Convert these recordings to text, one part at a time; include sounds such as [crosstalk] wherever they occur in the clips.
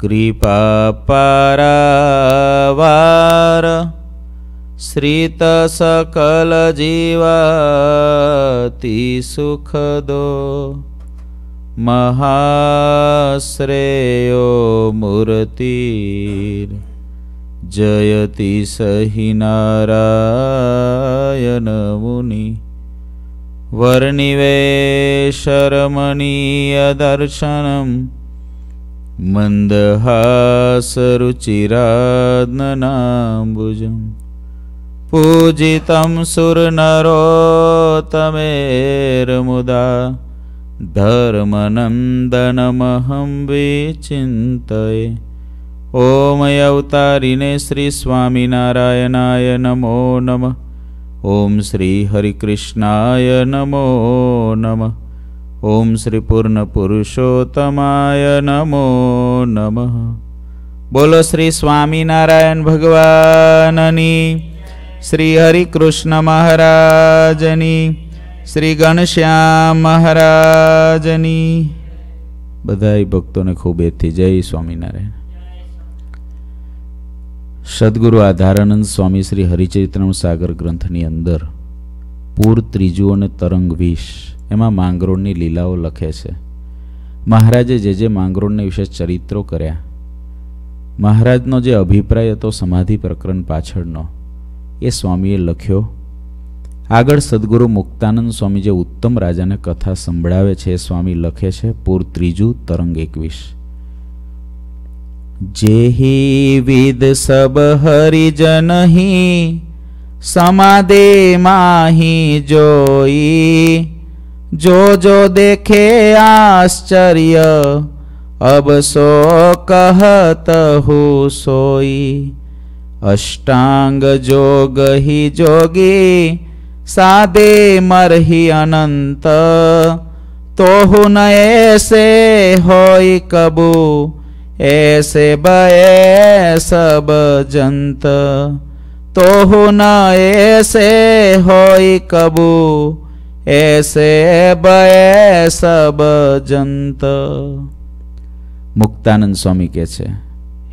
कृपापरावार श्रितसकलजीवातिसुखदो सुखदो महाश्रेयो मूर्तिर् जयति स हि नारायणमुनि वर्णिवेशरमणीयदर्शनम् मन्दहासरुचिरात्मनाम्बुजं पूजितं सुरनरोतमेर्मुदा धर्मनन्दनमहं विचिन्तये ॐ अवतारिणे श्रीस्वामिनारायणाय नमो नमः ॐ श्रीहरिकृष्णाय नमो नमः ઓમ શ્રી પૂર્ણ પુરુષોત્તમાય નમો નમઃ બોલો શ્રી સ્વામિનારાયણ ભગવાનની શ્રી હરિકૃષ્ણ મહારાજની શ્રી ગણશ્યામ મહારાજની બધાય ભક્તોને ખૂબ એથી જય સ્વામિનારાયણ સદગુરુ આધારાનંદ સ્વામી શ્રી હરિચરિત્રમ સાગર ગ્રંથની અંદર પૂર ત્રીજું અને તરંગ વીસ એમાં માંગરોળની લીલાઓ લખે છે મહારાજે જે જે માંગરોળને વિશે ચરિત્રો કર્યા મહારાજનો જે અભિપ્રાય હતો સમાધિ પ્રકરણ પાછળનો એ સ્વામીએ લખ્યો આગળ સદગુરુ મુક્તાનંદ સ્વામી જે ઉત્તમ રાજાને કથા સંભળાવે છે એ સ્વામી લખે છે પૂર ત્રીજું તરંગ એકવીસ જેહી વિદ સબ હરિજન સમાદે માહી જોઈ जो जो देखे आश्चर्य अब सो कहत हो सोई अष्टांग जोग ही जोगी सादे मर ही अनंत तो न ऐसे होई कबू ऐसे बे सब जंत तो न ऐसे होई कबू એસે બએ સબ જંત મુક્તાનંદ સ્વામી કે છે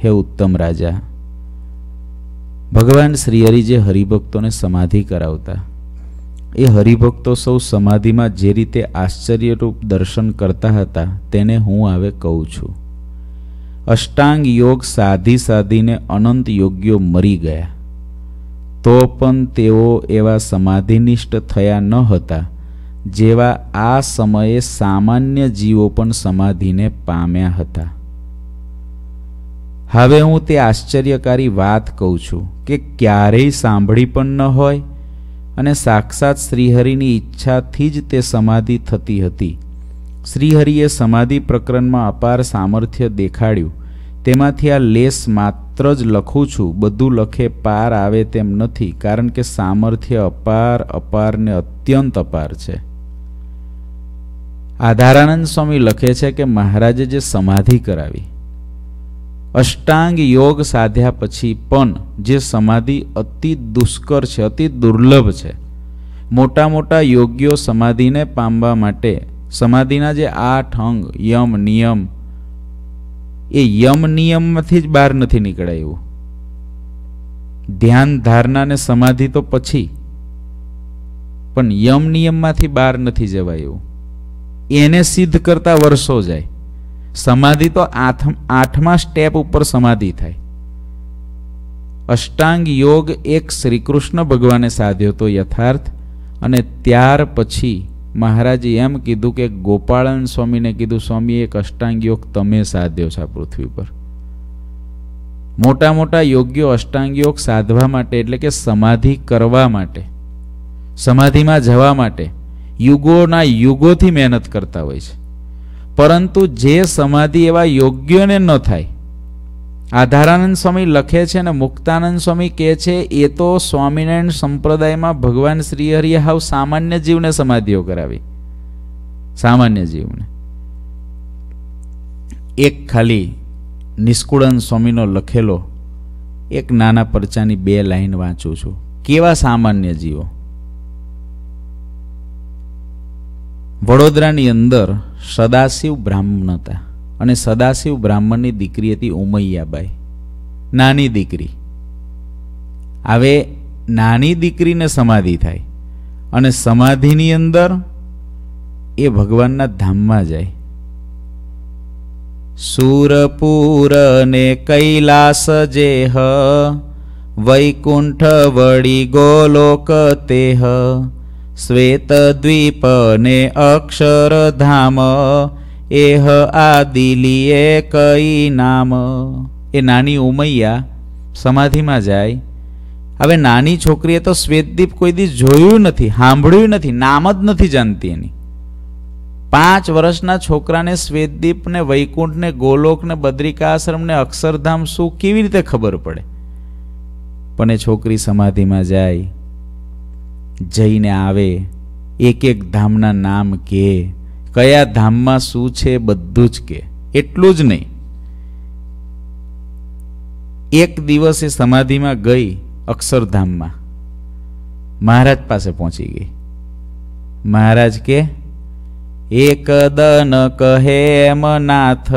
હે ઉત્તમ રાજા ભગવાન શ્રી હરિ જે હરિભક્તોને સમાધિ કરાવતા એ હરિભક્તો સૌ સમાધિમાં જે રીતે આશ્ચર્યરૂપ દર્શન કરતા હતા તેને હું આવે કહું છું અષ્ટાંગ યોગ સાધી સાધીને અનંત યોગ્યો મરી ગયા તો પણ તેઓ એવા સમાધિનિષ્ઠ થયા ન હતા જેવા આ સમયે સામાન્ય જીવો પણ સમાધિને પામ્યા હતા હવે હું તે આશ્ચર્યકારી વાત કહું છું કે ક્યારેય સાંભળી પણ ન હોય અને સાક્ષાત શ્રીહરિની ઈચ્છાથી જ તે સમાધિ થતી હતી શ્રીહરિએ સમાધિ પ્રકરણમાં અપાર સામર્થ્ય દેખાડ્યું તેમાંથી આ લેસ માત્ર જ લખું છું બધું લખે પાર આવે તેમ નથી કારણ કે સામર્થ્ય અપાર અપાર ને અત્યંત અપાર છે આધારાનંદ સ્વામી લખે છે કે મહારાજે જે સમાધિ કરાવી અષ્ટાંગ યોગ સાધ્યા પછી પણ જે સમાધિ અતિ દુષ્કર છે અતિ દુર્લભ છે મોટા મોટા યોગ્યો સમાધિને પામવા માટે સમાધિના જે આઠ અંગ યમ નિયમ એ યમ નિયમમાંથી જ બહાર નથી નીકળાય એવું ધ્યાન ધારણા ને સમાધિ તો પછી પણ યમ નિયમમાંથી બહાર નથી જવાય એવું એને સિદ્ધ કરતા વર્ષો જાય સમાધિ તો આઠ આઠમા સ્ટેપ ઉપર સમાધિ થાય અષ્ટાંગ યોગ એક શ્રીકૃષ્ણ ભગવાને સાધ્યો હતો યથાર્થ અને ત્યાર પછી મહારાજે એમ કીધું કે ગોપાળન સ્વામીને કીધું સ્વામી એક અષ્ટાંગ યોગ તમે સાધ્યો છો આ પૃથ્વી પર મોટા મોટા યોગ્યો અષ્ટાંગ યોગ સાધવા માટે એટલે કે સમાધિ કરવા માટે સમાધિમાં જવા માટે યુગોના યુગોથી મહેનત કરતા હોય છે પરંતુ જે સમાધિ એવા યોગ્યને ન થાય આધારાનંદ સ્વામી લખે છે અને મુક્તાનંદ સ્વામી કહે છે એ તો સ્વામિનારાયણ સંપ્રદાયમાં ભગવાન શ્રી હાવ સામાન્ય જીવને સમાધિઓ કરાવી સામાન્ય જીવને એક ખાલી નિષ્કુળન સ્વામીનો લખેલો એક નાના પરચાની બે લાઈન વાંચું છું કેવા સામાન્ય જીવો વડોદરાની અંદર સદાશિવ બ્રાહ્મણ હતા અને સદાશિવ બ્રાહ્મણની દીકરી હતી ઉમૈયાબાઈ નાની દીકરી હવે નાની દીકરીને સમાધિ થાય અને સમાધિની અંદર એ ભગવાનના ધામમાં જાય સુરપુર ને કૈલાસ જેહ વૈકુંઠ વળી ગોલોક તેહ ને અક્ષરધામ એહ આ આદિલીએ કઈ નામ એ નાની ઉમૈયા સમાધિમાં જાય હવે નાની છોકરીએ તો શ્વેતદીપ કોઈ દી જોયું નથી સાંભળ્યું નથી નામ જ નથી જાણતી એની પાંચ વર્ષના છોકરાને શ્વેતદીપને વૈકુંઠને ગોલોકને બદ્રિકાશ્રમને અક્ષરધામ શું કેવી રીતે ખબર પડે પણ એ છોકરી સમાધિમાં જાય જઈને આવે એક એક ધામના નામ કે કયા ધામમાં શું છે બધું જ કે એટલું જ નહીં એક દિવસે સમાધિમાં ગઈ અક્ષરધામમાં મહારાજ પાસે પહોંચી ગઈ મહારાજ કે એક દન કહે એમ નાથ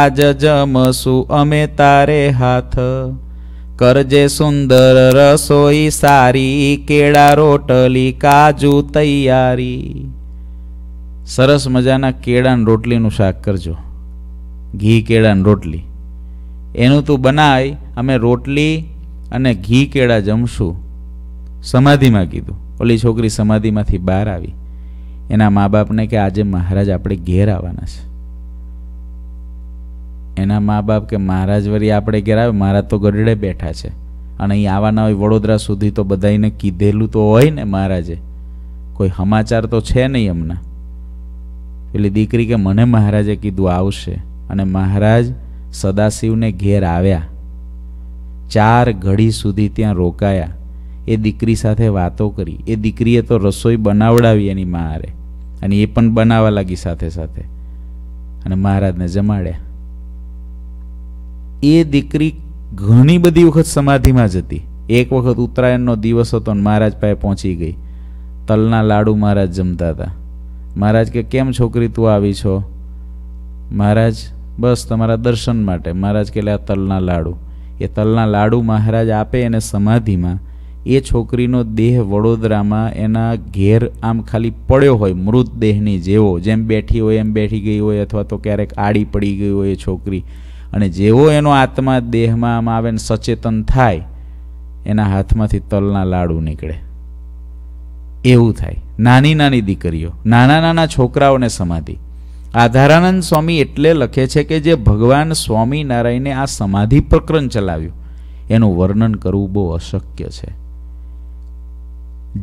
આજ જમશું અમે તારે હાથ કરજે સુંદર રસોઈ સારી કેળા રોટલી કાજુ તૈયારી સરસ મજાના કેળાન રોટલીનું શાક કરજો ઘી કેળાન રોટલી એનું તું બનાય અમે રોટલી અને ઘી કેળા જમશું સમાધિમાં કીધું ઓલી છોકરી સમાધિમાંથી બહાર આવી એના મા બાપને કે આજે મહારાજ આપણે ઘેર આવવાના છે એના મા બાપ કે મહારાજ વળી આપણે ઘેર આવે મહારાજ તો ગઢડે બેઠા છે અને અહીં આવવાના હોય વડોદરા સુધી તો બધાને કીધેલું તો હોય ને મહારાજે કોઈ સમાચાર તો છે નહીં એમના પેલી દીકરી કે મને મહારાજે કીધું આવશે અને મહારાજ સદાશિવને ઘેર આવ્યા ચાર ઘડી સુધી ત્યાં રોકાયા એ દીકરી સાથે વાતો કરી એ દીકરીએ તો રસોઈ બનાવડાવી એની મારે અને એ પણ બનાવવા લાગી સાથે સાથે અને મહારાજને જમાડ્યા એ દીકરી ઘણી બધી વખત સમાધિમાં જ હતી એક વખત ઉત્તરાયણનો દિવસ હતો અને મહારાજ પાસે પહોંચી ગઈ તલના લાડુ મહારાજ જમતા હતા મહારાજ કે કેમ છોકરી તું આવી છો મહારાજ બસ તમારા દર્શન માટે મહારાજ કે આ તલના લાડુ એ તલના લાડુ મહારાજ આપે એને સમાધિમાં એ છોકરીનો દેહ વડોદરામાં એના ઘેર આમ ખાલી પડ્યો હોય મૃતદેહની જેવો જેમ બેઠી હોય એમ બેઠી ગઈ હોય અથવા તો ક્યારેક આડી પડી ગઈ હોય એ છોકરી અને જેવો એનો આત્મા દેહમાં આવે ને સચેતન થાય એના હાથમાંથી તલના લાડુ નીકળે એવું થાય નાની નાની દીકરીઓ નાના નાના છોકરાઓને સમાધિ આધારાનંદ સ્વામી એટલે લખે છે કે જે ભગવાન સ્વામિનારાયણે આ સમાધિ પ્રકરણ ચલાવ્યું એનું વર્ણન કરવું બહુ અશક્ય છે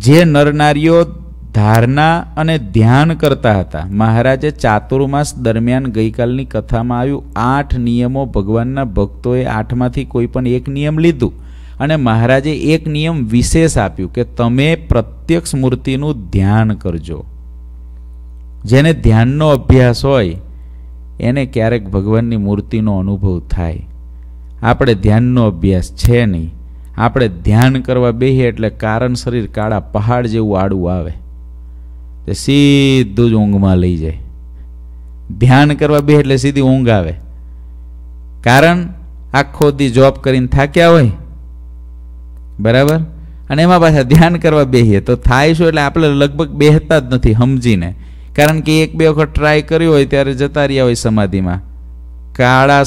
જે નરનારીઓ ધારણા અને ધ્યાન કરતા હતા મહારાજે ચાતુર્માસ દરમિયાન ગઈકાલની કથામાં આવ્યું આઠ નિયમો ભગવાનના ભક્તોએ આઠમાંથી કોઈ પણ એક નિયમ લીધું અને મહારાજે એક નિયમ વિશેષ આપ્યું કે તમે પ્રત્યક્ષ મૂર્તિનું ધ્યાન કરજો જેને ધ્યાનનો અભ્યાસ હોય એને ક્યારેક ભગવાનની મૂર્તિનો અનુભવ થાય આપણે ધ્યાનનો અભ્યાસ છે નહીં આપણે ધ્યાન કરવા બેહીએ એટલે કારણ શરીર કાળા પહાડ જેવું આડું આવે તે સીધું જ ઊંઘમાં લઈ જાય ધ્યાન કરવા બે એટલે સીધી ઊંઘ આવે કારણ આખો દી જોબ કરીને થાક્યા હોય બરાબર અને એમાં પાછા ધ્યાન કરવા બેહીએ તો થાય શું એટલે આપણે લગભગ બેહતા જ નથી સમજીને કારણ કે એક બે વખત ટ્રાય કર્યું હોય ત્યારે જતા રહ્યા હોય સમાધિમાં કાળા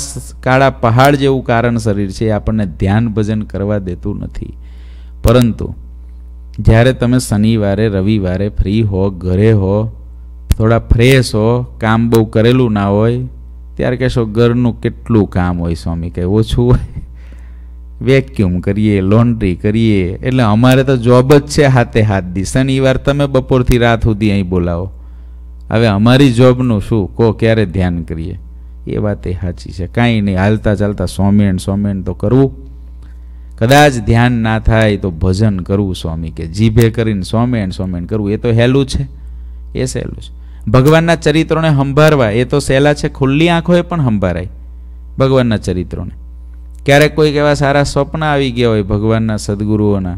કાળા પહાડ જેવું કારણ શરીર છે એ આપણને ધ્યાન ભજન કરવા દેતું નથી પરંતુ જ્યારે તમે શનિવારે રવિવારે ફ્રી હો ઘરે હો થોડા ફ્રેશ હો કામ બહુ કરેલું ના હોય ત્યારે કહેશો ઘરનું કેટલું કામ હોય સ્વામી કહે ઓછું હોય વેક્યુમ કરીએ લોન્ડ્રી કરીએ એટલે અમારે તો જોબ જ છે હાથે હાથ દી શનિવાર તમે બપોરથી રાત સુધી અહીં બોલાવો હવે અમારી જોબનું શું કો ક્યારે ધ્યાન કરીએ એ વાત એ સાચી છે કાંઈ નહીં હાલતા ચાલતા સોમેણ સોમેણ તો કરવું કદાચ ધ્યાન ના થાય તો ભજન કરવું સ્વામી કે જીભે કરીને સ્વામેણ સ્વામેણ કરવું એ તો સહેલું છે એ સહેલું છે ભગવાનના ચરિત્રોને સંભારવા એ તો સહેલા છે ખુલ્લી આંખોએ પણ સંભારાય ભગવાનના ચરિત્રોને ક્યારેક કોઈક એવા સારા સ્વપ્ન આવી ગયા હોય ભગવાનના સદગુરુઓના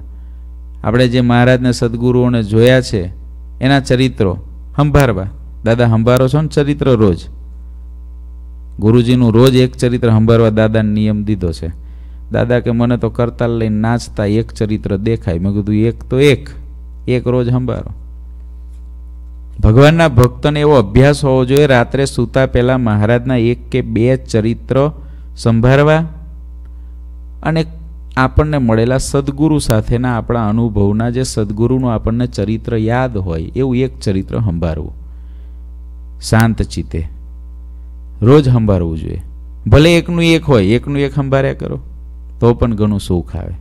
આપણે જે મહારાજને સદગુરુઓને જોયા છે એના ચરિત્રો સંભારવા દાદા સંભાળો છો ને ચરિત્ર રોજ ગુરુજીનું રોજ એક ચરિત્ર સંભાળવા દાદાને નિયમ દીધો છે દાદા કે મને તો કરતાલ લઈને નાચતા એક ચરિત્ર દેખાય મેં કીધું એક તો એક એક રોજ સંભાળો ભગવાનના ભક્તને એવો અભ્યાસ હોવો જોઈએ રાત્રે સૂતા પહેલાં મહારાજના એક કે બે ચરિત્ર સંભાળવા અને આપણને મળેલા સદગુરુ સાથેના આપણા અનુભવના જે સદગુરુનું આપણને ચરિત્ર યાદ હોય એવું એક ચરિત્ર સંભાળવું શાંત ચિત્તે રોજ સંભાળવું જોઈએ ભલે એકનું એક હોય એકનું એક સંભાળ્યા કરો તો પણ ઘણું સુખ આવે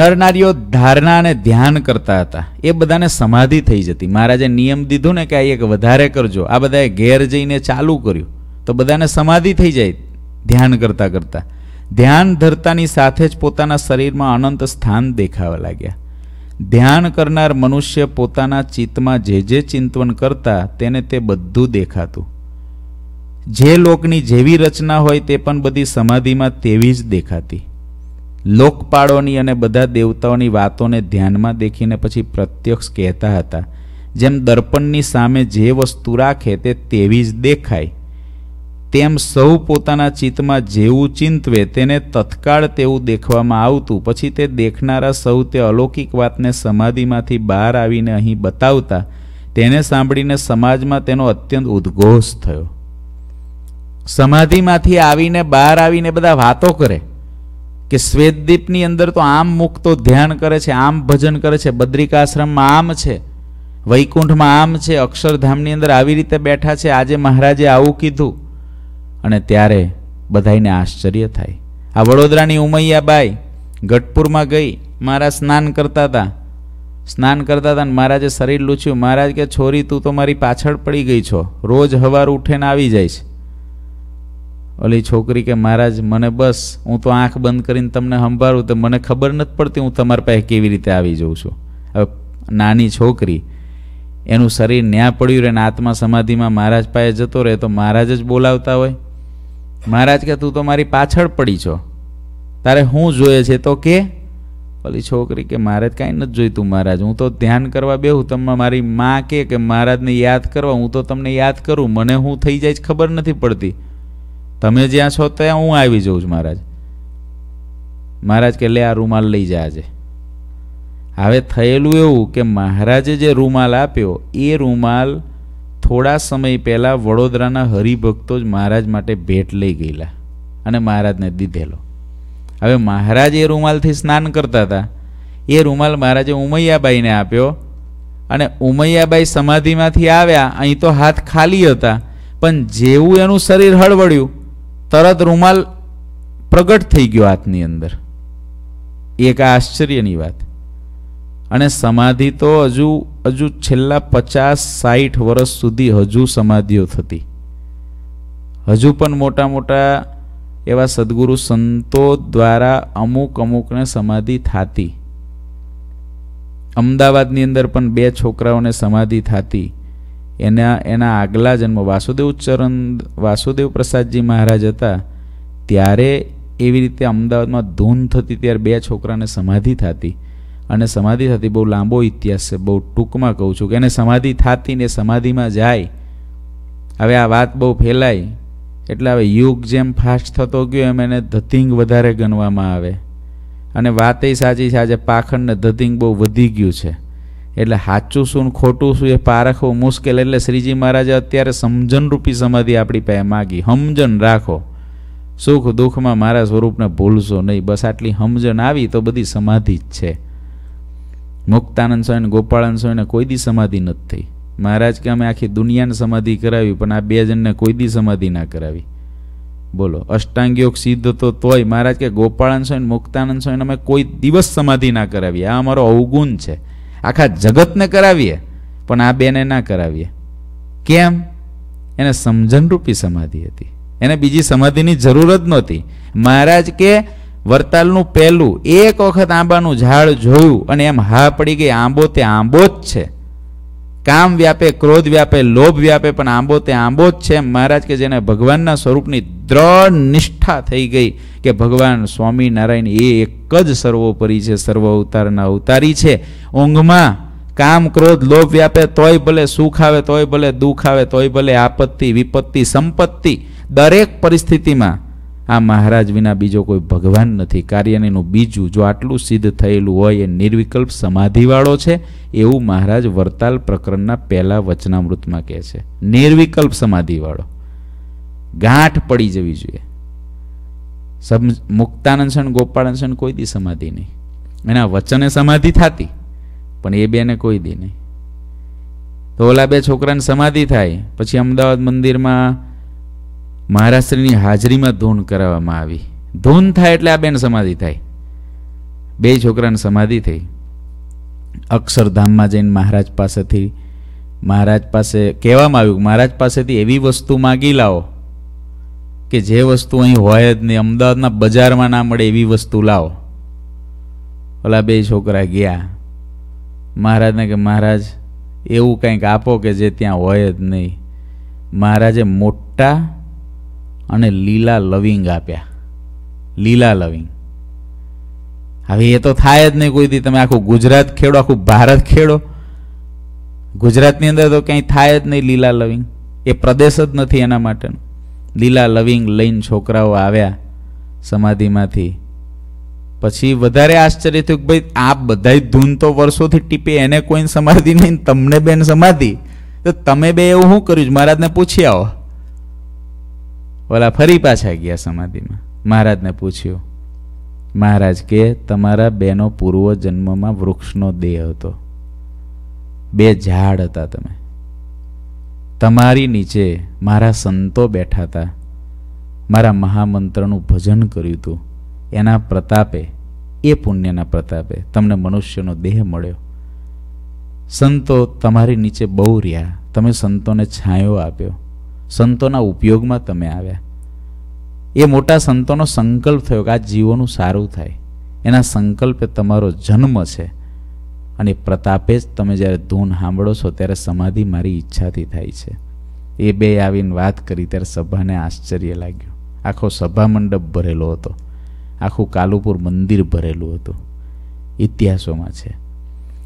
નરનારીઓ ધારણા અને ધ્યાન કરતા હતા એ બધાને સમાધિ થઈ જતી મહારાજે નિયમ દીધો ને કે આ એક વધારે કરજો આ બધાએ ઘેર જઈને ચાલુ કર્યું તો બધાને સમાધિ થઈ જાય ધ્યાન કરતા કરતાં ધ્યાન ધરતાની સાથે જ પોતાના શરીરમાં અનંત સ્થાન દેખાવા લાગ્યા ધ્યાન કરનાર મનુષ્ય પોતાના ચિત્તમાં જે જે ચિંતવન કરતા તેને તે બધું દેખાતું જે લોકની જેવી રચના હોય તે પણ બધી સમાધિમાં તેવી જ દેખાતી લોકપાળોની અને બધા દેવતાઓની વાતોને ધ્યાનમાં દેખીને પછી પ્રત્યક્ષ કહેતા હતા જેમ દર્પણની સામે જે વસ્તુ રાખે તે તેવી જ દેખાય તેમ સૌ પોતાના ચિત્તમાં જેવું ચિંતવે તેને તત્કાળ તેવું દેખવામાં આવતું પછી તે દેખનારા સૌ તે અલૌકિક વાતને સમાધિમાંથી બહાર આવીને અહીં બતાવતા તેને સાંભળીને સમાજમાં તેનો અત્યંત ઉદ્ઘોષ થયો સમાધિમાંથી આવીને બહાર આવીને બધા વાતો કરે કે શ્વેતદીપની અંદર તો આમ મુક્તો ધ્યાન કરે છે આમ ભજન કરે છે બદ્રિકાશ્રમમાં આમ છે વૈકુંઠમાં આમ છે અક્ષરધામની અંદર આવી રીતે બેઠા છે આજે મહારાજે આવું કીધું અને ત્યારે બધાને આશ્ચર્ય થાય આ વડોદરાની ઉમૈયાબાઈ ગઢપુરમાં ગઈ મારા સ્નાન કરતા હતા સ્નાન કરતા હતા અને મહારાજે શરીર લૂછ્યું મહારાજ કે છોરી તું તો મારી પાછળ પડી ગઈ છો રોજ હવાર ઉઠીને આવી જાય છે ઓલી છોકરી કે મહારાજ મને બસ હું તો આંખ બંધ કરીને તમને સંભાળું તો મને ખબર નથી પડતી હું તમારી પાસે કેવી રીતે આવી જઉં છું હવે નાની છોકરી એનું શરીર ન્યા પડ્યું રહે ને આત્મા સમાધિમાં મહારાજ પાસે જતો રહે તો મહારાજ જ બોલાવતા હોય મહારાજ કે તું તો મારી પાછળ પડી છો તારે હું જોઈએ છે તો કે ઓલી છોકરી કે મારે જ કાંઈ નથી જોઈતું મહારાજ હું તો ધ્યાન કરવા બેહું તમે મારી મા કે મહારાજને યાદ કરવા હું તો તમને યાદ કરું મને હું થઈ જાય ખબર નથી પડતી તમે જ્યાં છો ત્યાં હું આવી જઉં છું મહારાજ મહારાજ કે લે આ રૂમાલ લઈ જાજે હવે થયેલું એવું કે મહારાજે જે રૂમાલ આપ્યો એ રૂમાલ થોડા સમય પહેલાં વડોદરાના હરિભક્તો જ મહારાજ માટે ભેટ લઈ ગયેલા અને મહારાજને દીધેલો હવે મહારાજ એ રૂમાલથી સ્નાન કરતા હતા એ રૂમાલ મહારાજે ઉમૈયાબાઈને આપ્યો અને ઉમૈયાબાઈ સમાધિમાંથી આવ્યા અહીં તો હાથ ખાલી હતા પણ જેવું એનું શરીર હળવળ્યું તરત રૂમાલ પ્રગટ થઈ ગયો હાથની અંદર એક આશ્ચર્યની વાત અને સમાધિ તો હજુ હજુ છેલ્લા પચાસ સાઠ વર્ષ સુધી હજુ સમાધિઓ થતી હજુ પણ મોટા મોટા એવા સદગુરુ સંતો દ્વારા અમુક અમુકને સમાધિ થતી અમદાવાદની અંદર પણ બે છોકરાઓને સમાધિ થતી એના એના આગલા જન્મ વાસુદેવ ચરણ વાસુદેવ પ્રસાદજી મહારાજ હતા ત્યારે એવી રીતે અમદાવાદમાં ધૂન થતી ત્યારે બે છોકરાને સમાધિ થતી અને સમાધિ થતી બહુ લાંબો ઇતિહાસ છે બહુ ટૂંકમાં કહું છું કે એને સમાધિ થતી ને સમાધિમાં જાય હવે આ વાત બહુ ફેલાય એટલે હવે યુગ જેમ ફાસ્ટ થતો ગયો એમ એને ધતિંગ વધારે ગણવામાં આવે અને વાત એ સાચી છે આજે પાખંડ ધતિંગ બહુ વધી ગયું છે એટલે સાચું શું ખોટું શું એ પારખવું મુશ્કેલ એટલે શ્રીજી મહારાજે અત્યારે સમજણરૂપી સમાધિ આપણી પાસે માગી સમજણ રાખો સુખ દુઃખમાં મારા સ્વરૂપને ભૂલશો નહીં બસ આટલી સમજણ આવી તો બધી સમાધિ જ છે મુક્તાનંદ સ્વામીને ગોપાળન સ્વામીને કોઈ દી સમાધિ નથી થઈ મહારાજ કે અમે આખી દુનિયાને સમાધિ કરાવી પણ આ બે જણને કોઈ દી સમાધિ ના કરાવી બોલો અષ્ટાંગયોગ સિદ્ધ તો તોય મહારાજ કે ગોપાળન સ્વામી મુક્તાનંદ સ્વામીને અમે કોઈ દિવસ સમાધિ ના કરાવી આ અમારો અવગુણ છે આખા જગતને કરાવીએ પણ આ બેને ના કરાવીએ કેમ એને સમજણરૂપી સમાધિ હતી એને બીજી સમાધિની જરૂર જ નહોતી મહારાજ કે વરતાલનું પહેલું એક વખત આંબાનું ઝાડ જોયું અને એમ હા પડી ગઈ આંબો તે આંબો જ છે કામ વ્યાપે ક્રોધ વ્યાપે લોભ વ્યાપે પણ આંબો તે આંબો જ છે મહારાજ કે જેને ભગવાનના સ્વરૂપની દ્રઢ નિષ્ઠા થઈ ગઈ કે ભગવાન સ્વામિનારાયણ એ એક જ સર્વોપરી છે સર્વ અવતારના અવતારી છે ઊંઘમાં કામ ક્રોધ લોભ વ્યાપે તોય ભલે સુખ આવે તોય ભલે દુઃખ આવે તોય ભલે આપત્તિ વિપત્તિ સંપત્તિ દરેક પરિસ્થિતિમાં આ મહારાજ વિના બીજો કોઈ ભગવાન નથી કાર્યનીનું બીજું જો આટલું સિદ્ધ થયેલું હોય એ નિર્વિકલ્પ સમાધિવાળો છે એવું મહારાજ વર્તાલ પ્રકરણના પહેલા વચનામૃતમાં કહે છે નિર્વિકલ્પ સમાધિવાળો ગાંઠ પડી જવી જોઈએ સમ મુક્તાનંદસન ગોપાળનસન કોઈ દી સમાધિ નહીં એના વચને સમાધિ થતી પણ એ બેને કોઈ દી નહીં તો ઓલા બે છોકરાને સમાધિ થાય પછી અમદાવાદ મંદિરમાં મહારાષ્ટ્રની હાજરીમાં ધૂન કરાવવામાં આવી ધૂન થાય એટલે આ બેન સમાધિ થાય બે છોકરાને સમાધિ થઈ અક્ષરધામમાં જઈને મહારાજ પાસેથી મહારાજ પાસે કહેવામાં આવ્યું કે મહારાજ પાસેથી એવી વસ્તુ માગી લાવો કે જે વસ્તુ અહીં હોય જ નહીં અમદાવાદના બજારમાં ના મળે એવી વસ્તુ લાવો ઓલા બે છોકરા ગયા મહારાજને કે મહારાજ એવું કંઈક આપો કે જે ત્યાં હોય જ નહીં મહારાજે મોટા અને લીલા લવિંગ આપ્યા લીલા લવિંગ હવે એ તો થાય જ નહીં કોઈથી તમે આખું ગુજરાત ખેડો આખું ભારત ખેડો ગુજરાતની અંદર તો ક્યાંય થાય જ નહીં લીલા લવિંગ એ પ્રદેશ જ નથી એના માટેનું લીલા લવિંગ લઈને છોકરાઓ આવ્યા સમાધિમાંથી પછી વધારે આશ્ચર્ય થયું કે ભાઈ આ બધા ધૂન તો વર્ષોથી ટીપે એને કોઈને સમાધિ નહીં તમને બેન સમાધિ તો તમે બે એવું શું કર્યું મહારાજને પૂછી આવો ઓલા ફરી પાછા ગયા સમાધિમાં મહારાજને પૂછ્યું મહારાજ કે તમારા બેનો પૂર્વ જન્મમાં વૃક્ષનો દેહ હતો બે ઝાડ હતા તમે તમારી નીચે મારા સંતો બેઠા હતા મારા મહામંત્રનું ભજન કર્યું હતું એના પ્રતાપે એ પુણ્યના પ્રતાપે તમને મનુષ્યનો દેહ મળ્યો સંતો તમારી નીચે બહુ રહ્યા તમે સંતોને છાંયો આપ્યો સંતોના ઉપયોગમાં તમે આવ્યા એ મોટા સંતોનો સંકલ્પ થયો કે આ જીવોનું સારું થાય એના સંકલ્પે તમારો જન્મ છે અને પ્રતાપે જ તમે જ્યારે ધૂન સાંભળો છો ત્યારે સમાધિ મારી ઈચ્છાથી થાય છે એ બે આવીને વાત કરી ત્યારે સભાને આશ્ચર્ય લાગ્યું આખો સભા મંડપ ભરેલો હતો આખું કાલુપુર મંદિર ભરેલું હતું ઇતિહાસોમાં છે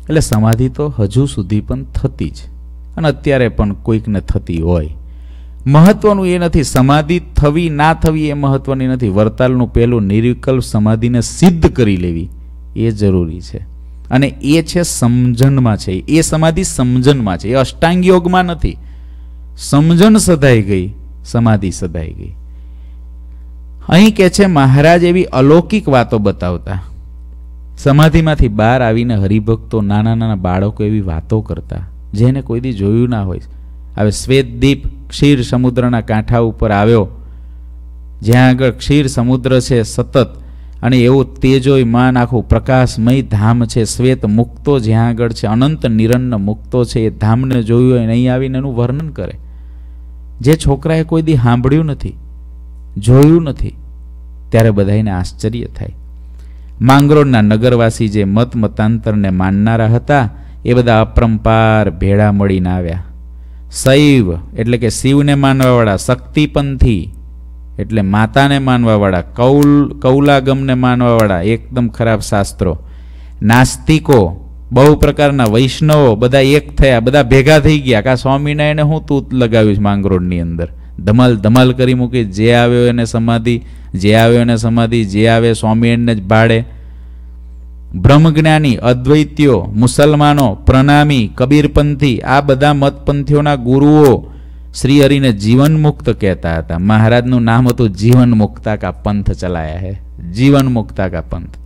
એટલે સમાધિ તો હજુ સુધી પણ થતી જ અને અત્યારે પણ કોઈકને થતી હોય મહત્વનું એ નથી સમાધિ થવી ના થવી એ મહત્વની નથી વરતાલનું પહેલું નિર્વિકલ્પ સમાધિને સિદ્ધ કરી લેવી એ જરૂરી છે અને એ છે સમજણમાં છે એ સમાધિ સમજણમાં છે એ અષ્ટાંગ યોગમાં નથી સમજણ સધાઈ ગઈ સમાધિ સધાઈ ગઈ અહીં કે છે મહારાજ એવી અલૌકિક વાતો બતાવતા સમાધિમાંથી બહાર આવીને હરિભક્તો નાના નાના બાળકો એવી વાતો કરતા જેને કોઈ દી જોયું ના હોય હવે શ્વેત દીપ ક્ષીર સમુદ્રના કાંઠા ઉપર આવ્યો જ્યાં આગળ ક્ષીર સમુદ્ર છે સતત અને એવું તેજોય માન આખું પ્રકાશમય ધામ છે શ્વેત મુક્તો જ્યાં આગળ છે અનંત નિરન્ન મુક્તો છે એ ધામને જોયું હોય નહીં આવીને એનું વર્ણન કરે જે છોકરાએ કોઈ દી સાંભળ્યું નથી જોયું નથી ત્યારે બધાને આશ્ચર્ય થાય માંગરોળના નગરવાસી જે મત મતાંતરને માનનારા હતા એ બધા અપરંપાર ભેળા મળીને આવ્યા શૈવ એટલે કે શિવને માનવાવાળા શક્તિપંથી એટલે માતાને માનવાવાળા કૌલ કૌલાગમને માનવાવાળા એકદમ ખરાબ શાસ્ત્રો નાસ્તિકો બહુ પ્રકારના વૈષ્ણવો બધા એક થયા બધા ભેગા થઈ ગયા કા સ્વામિનારાયણે હું તૂત લગાવ્યું છે માંગરોળની અંદર ધમાલ ધમાલ કરી મૂકી જે આવ્યો એને સમાધિ જે આવ્યો એને સમાધિ જે આવે સ્વામિનારાયણને જ ભાડે બ્રહ્મજ્ઞાની અદ્વૈત્યો મુસલમાનો પ્રણામી કબીરપંથી આ બધા મતપંથીઓના ગુરુઓ શ્રી હરિને જીવન મુક્ત કહેતા હતા મહારાજનું નામ હતું જીવન મુક્તા કા પંથ ચલાયા હે જીવન મુક્તા કા પંથ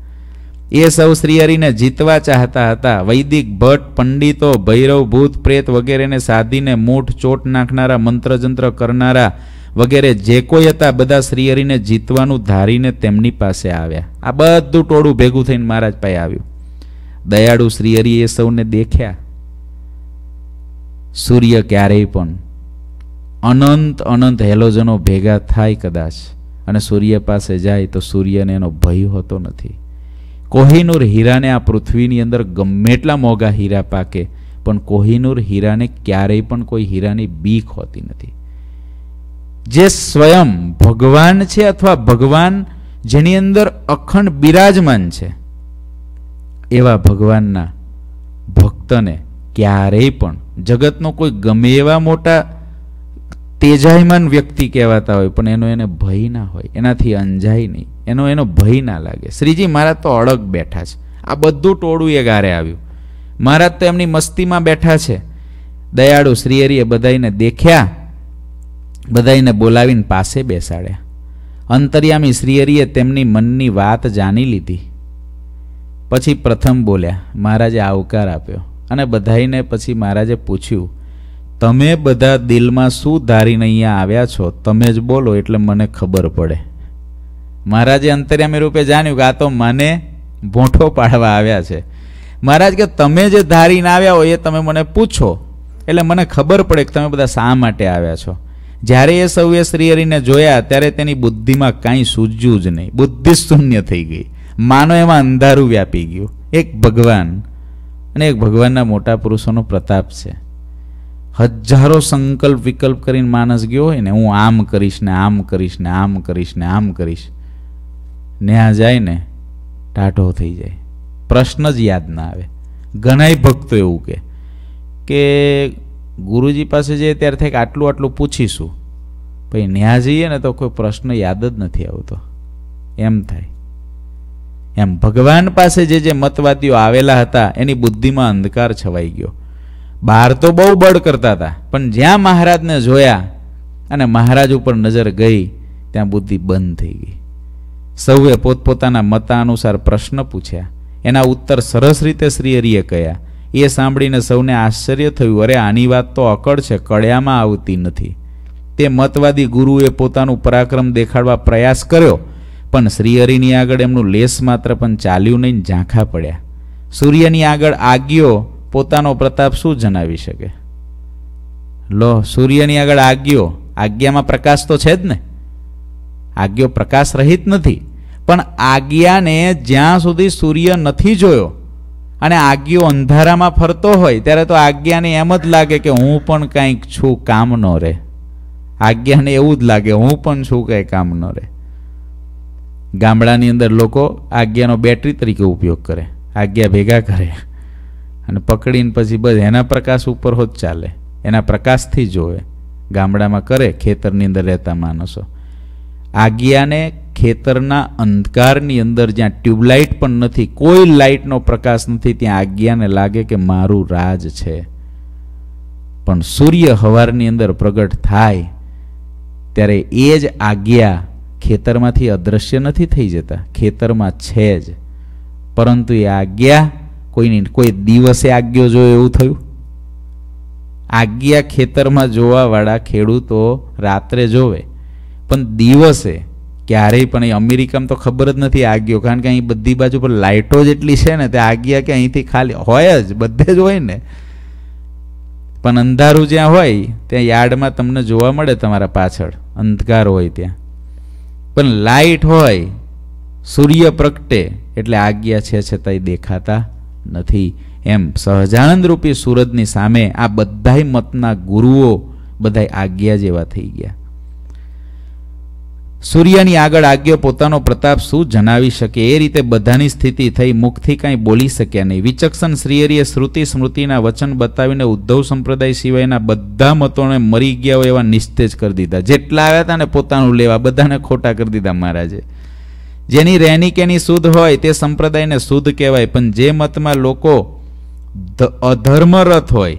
એ સૌ શ્રી હરિને જીતવા ચાહતા હતા વૈદિક ભટ્ટ પંડિતો ભૈરવ ભૂત પ્રેત વગેરેને સાધીને મૂઠ ચોટ નાખનારા મંત્રજંત્ર કરનારા વગેરે જે કોઈ હતા બધા શ્રીહરિને જીતવાનું ધારીને તેમની પાસે આવ્યા આ બધું ટોળું ભેગું થઈને મહારાજ પાસે આવ્યું દયાળુ શ્રીહરિ એ સૌને દેખ્યા સૂર્ય ક્યારેય પણ અનંત અનંત હેલોજનો ભેગા થાય કદાચ અને સૂર્ય પાસે જાય તો સૂર્યને એનો ભય હોતો નથી કોહિનૂર હીરાને આ પૃથ્વીની અંદર ગમે એટલા મોંઘા હીરા પાકે પણ કોહિનૂર હીરાને ક્યારેય પણ કોઈ હીરાની બીક હોતી નથી જે સ્વયં ભગવાન છે અથવા ભગવાન જેની અંદર અખંડ બિરાજમાન છે એવા ભગવાનના ભક્તને ક્યારેય પણ જગતનો કોઈ ગમે એવા મોટા તેજાયમાન વ્યક્તિ કહેવાતા હોય પણ એનો એને ભય ના હોય એનાથી અંજાય નહીં એનો એનો ભય ના લાગે શ્રીજી મારા તો અડગ બેઠા છે આ બધું ટોળું એ ગારે આવ્યું મહારાજ તો એમની મસ્તીમાં બેઠા છે દયાળુ શ્રીહરિએ બધાને દેખ્યા બધાઈને બોલાવીને પાસે બેસાડ્યા અંતર્યામી શ્રીહરિએ તેમની મનની વાત જાણી લીધી પછી પ્રથમ બોલ્યા મહારાજે આવકાર આપ્યો અને બધાઈને પછી મહારાજે પૂછ્યું તમે બધા દિલમાં શું ધારીને અહીંયા આવ્યા છો તમે જ બોલો એટલે મને ખબર પડે મહારાજે અંતર્યામી રૂપે જાણ્યું કે આ તો મને ભોંઠો પાડવા આવ્યા છે મહારાજ કે તમે જે ધારીને આવ્યા હોય એ તમે મને પૂછો એટલે મને ખબર પડે કે તમે બધા શા માટે આવ્યા છો જ્યારે એ સૌએ શ્રીહરિને જોયા ત્યારે તેની બુદ્ધિમાં કાંઈ સૂજ્યું જ નહીં બુદ્ધિ શૂન્ય થઈ ગઈ માનો એમાં અંધારું વ્યાપી ગયું એક ભગવાન અને એક ભગવાનના મોટા પુરુષોનો પ્રતાપ છે હજારો સંકલ્પ વિકલ્પ કરીને માણસ ગયો હોય ને હું આમ કરીશ ને આમ કરીશ ને આમ કરીશ ને આમ કરીશ ને આ જાય ને ટાઢો થઈ જાય પ્રશ્ન જ યાદ ના આવે ઘણાય ભક્તો એવું કે ગુરુજી પાસે જઈએ ત્યારે થાય આટલું આટલું પૂછીશું પછી ન્યા જઈએ ને તો કોઈ પ્રશ્ન યાદ જ નથી આવતો એમ થાય એમ ભગવાન પાસે જે જે મતવાદીઓ આવેલા હતા એની બુદ્ધિમાં અંધકાર છવાઈ ગયો બહાર તો બહુ બળ કરતા હતા પણ જ્યાં મહારાજને જોયા અને મહારાજ ઉપર નજર ગઈ ત્યાં બુદ્ધિ બંધ થઈ ગઈ સૌએ પોતપોતાના મતા અનુસાર પ્રશ્ન પૂછ્યા એના ઉત્તર સરસ રીતે શ્રી હરિએ કહ્યા એ સાંભળીને સૌને આશ્ચર્ય થયું અરે આની વાત તો અકળ છે કળિયામાં આવતી નથી તે મતવાદી ગુરુએ પોતાનું પરાક્રમ દેખાડવા પ્રયાસ કર્યો પણ શ્રીહરિની આગળ એમનું લેસ માત્ર પણ ચાલ્યું નહીં ઝાંખા પડ્યા સૂર્યની આગળ આગિયો પોતાનો પ્રતાપ શું જણાવી શકે લો સૂર્યની આગળ આગ્યો આજ્ઞામાં પ્રકાશ તો છે જ ને આજ્ઞો પ્રકાશ રહિત નથી પણ આજ્ઞાને જ્યાં સુધી સૂર્ય નથી જોયો અને આજ્ઞો અંધારામાં ફરતો હોય ત્યારે તો આજ્ઞાને એમ જ લાગે કે હું પણ કાંઈક છું કામ ન રહે આજ્ઞાને એવું જ લાગે હું પણ છું કાંઈ કામ ન રહે ગામડાની અંદર લોકો આજ્ઞાનો બેટરી તરીકે ઉપયોગ કરે આજ્ઞા ભેગા કરે અને પકડીને પછી બસ એના પ્રકાશ ઉપર હોત ચાલે એના પ્રકાશથી જોવે ગામડામાં કરે ખેતરની અંદર રહેતા માણસો આજ્ઞાને ખેતરના અંધકારની અંદર જ્યાં ટ્યુબલાઇટ પણ નથી કોઈ લાઇટનો પ્રકાશ નથી ત્યાં આજ્ઞાને લાગે કે મારું રાજ છે પણ સૂર્ય હવારની અંદર પ્રગટ થાય ત્યારે એ જ આજ્ઞા ખેતરમાંથી અદૃશ્ય નથી થઈ જતા ખેતરમાં છે જ પરંતુ એ આજ્ઞા કોઈની કોઈ દિવસે આજ્ઞો જોયો એવું થયું આજ્ઞા ખેતરમાં જોવાવાળા ખેડૂતો રાત્રે જોવે પણ દિવસે ક્યારેય પણ એ અમેરિકામાં તો ખબર જ નથી આગીઓ કારણ કે અહીં બધી બાજુ પર લાઇટો જેટલી છે ને તે આગિયા કે અહીંથી ખાલી હોય જ બધે જ હોય ને પણ અંધારું જ્યાં હોય ત્યાં યાર્ડમાં તમને જોવા મળે તમારા પાછળ અંધકાર હોય ત્યાં પણ લાઇટ હોય સૂર્ય પ્રગટે એટલે આજ્ઞા છે છતાંય દેખાતા નથી એમ સહજાનંદ રૂપી સૂરજની સામે આ બધાય મતના ગુરુઓ બધાય આજ્ઞા જેવા થઈ ગયા સૂર્યની આગળ આગ્યો પોતાનો પ્રતાપ શું જણાવી શકે એ રીતે બધાની સ્થિતિ થઈ મુખથી કાંઈ બોલી શક્યા નહીં વિચક્ષણ શ્રીયરીએ શ્રુતિ સ્મૃતિના વચન બતાવીને ઉદ્ધવ સંપ્રદાય સિવાયના બધા મતોને મરી ગયા હોય એવા નિસ્તેજ કરી દીધા જેટલા આવ્યા હતા ને પોતાનું લેવા બધાને ખોટા કરી દીધા મહારાજે જેની રહેની કેની શુદ્ધ હોય તે સંપ્રદાયને શુદ્ધ કહેવાય પણ જે મતમાં લોકો અધર્મરથ હોય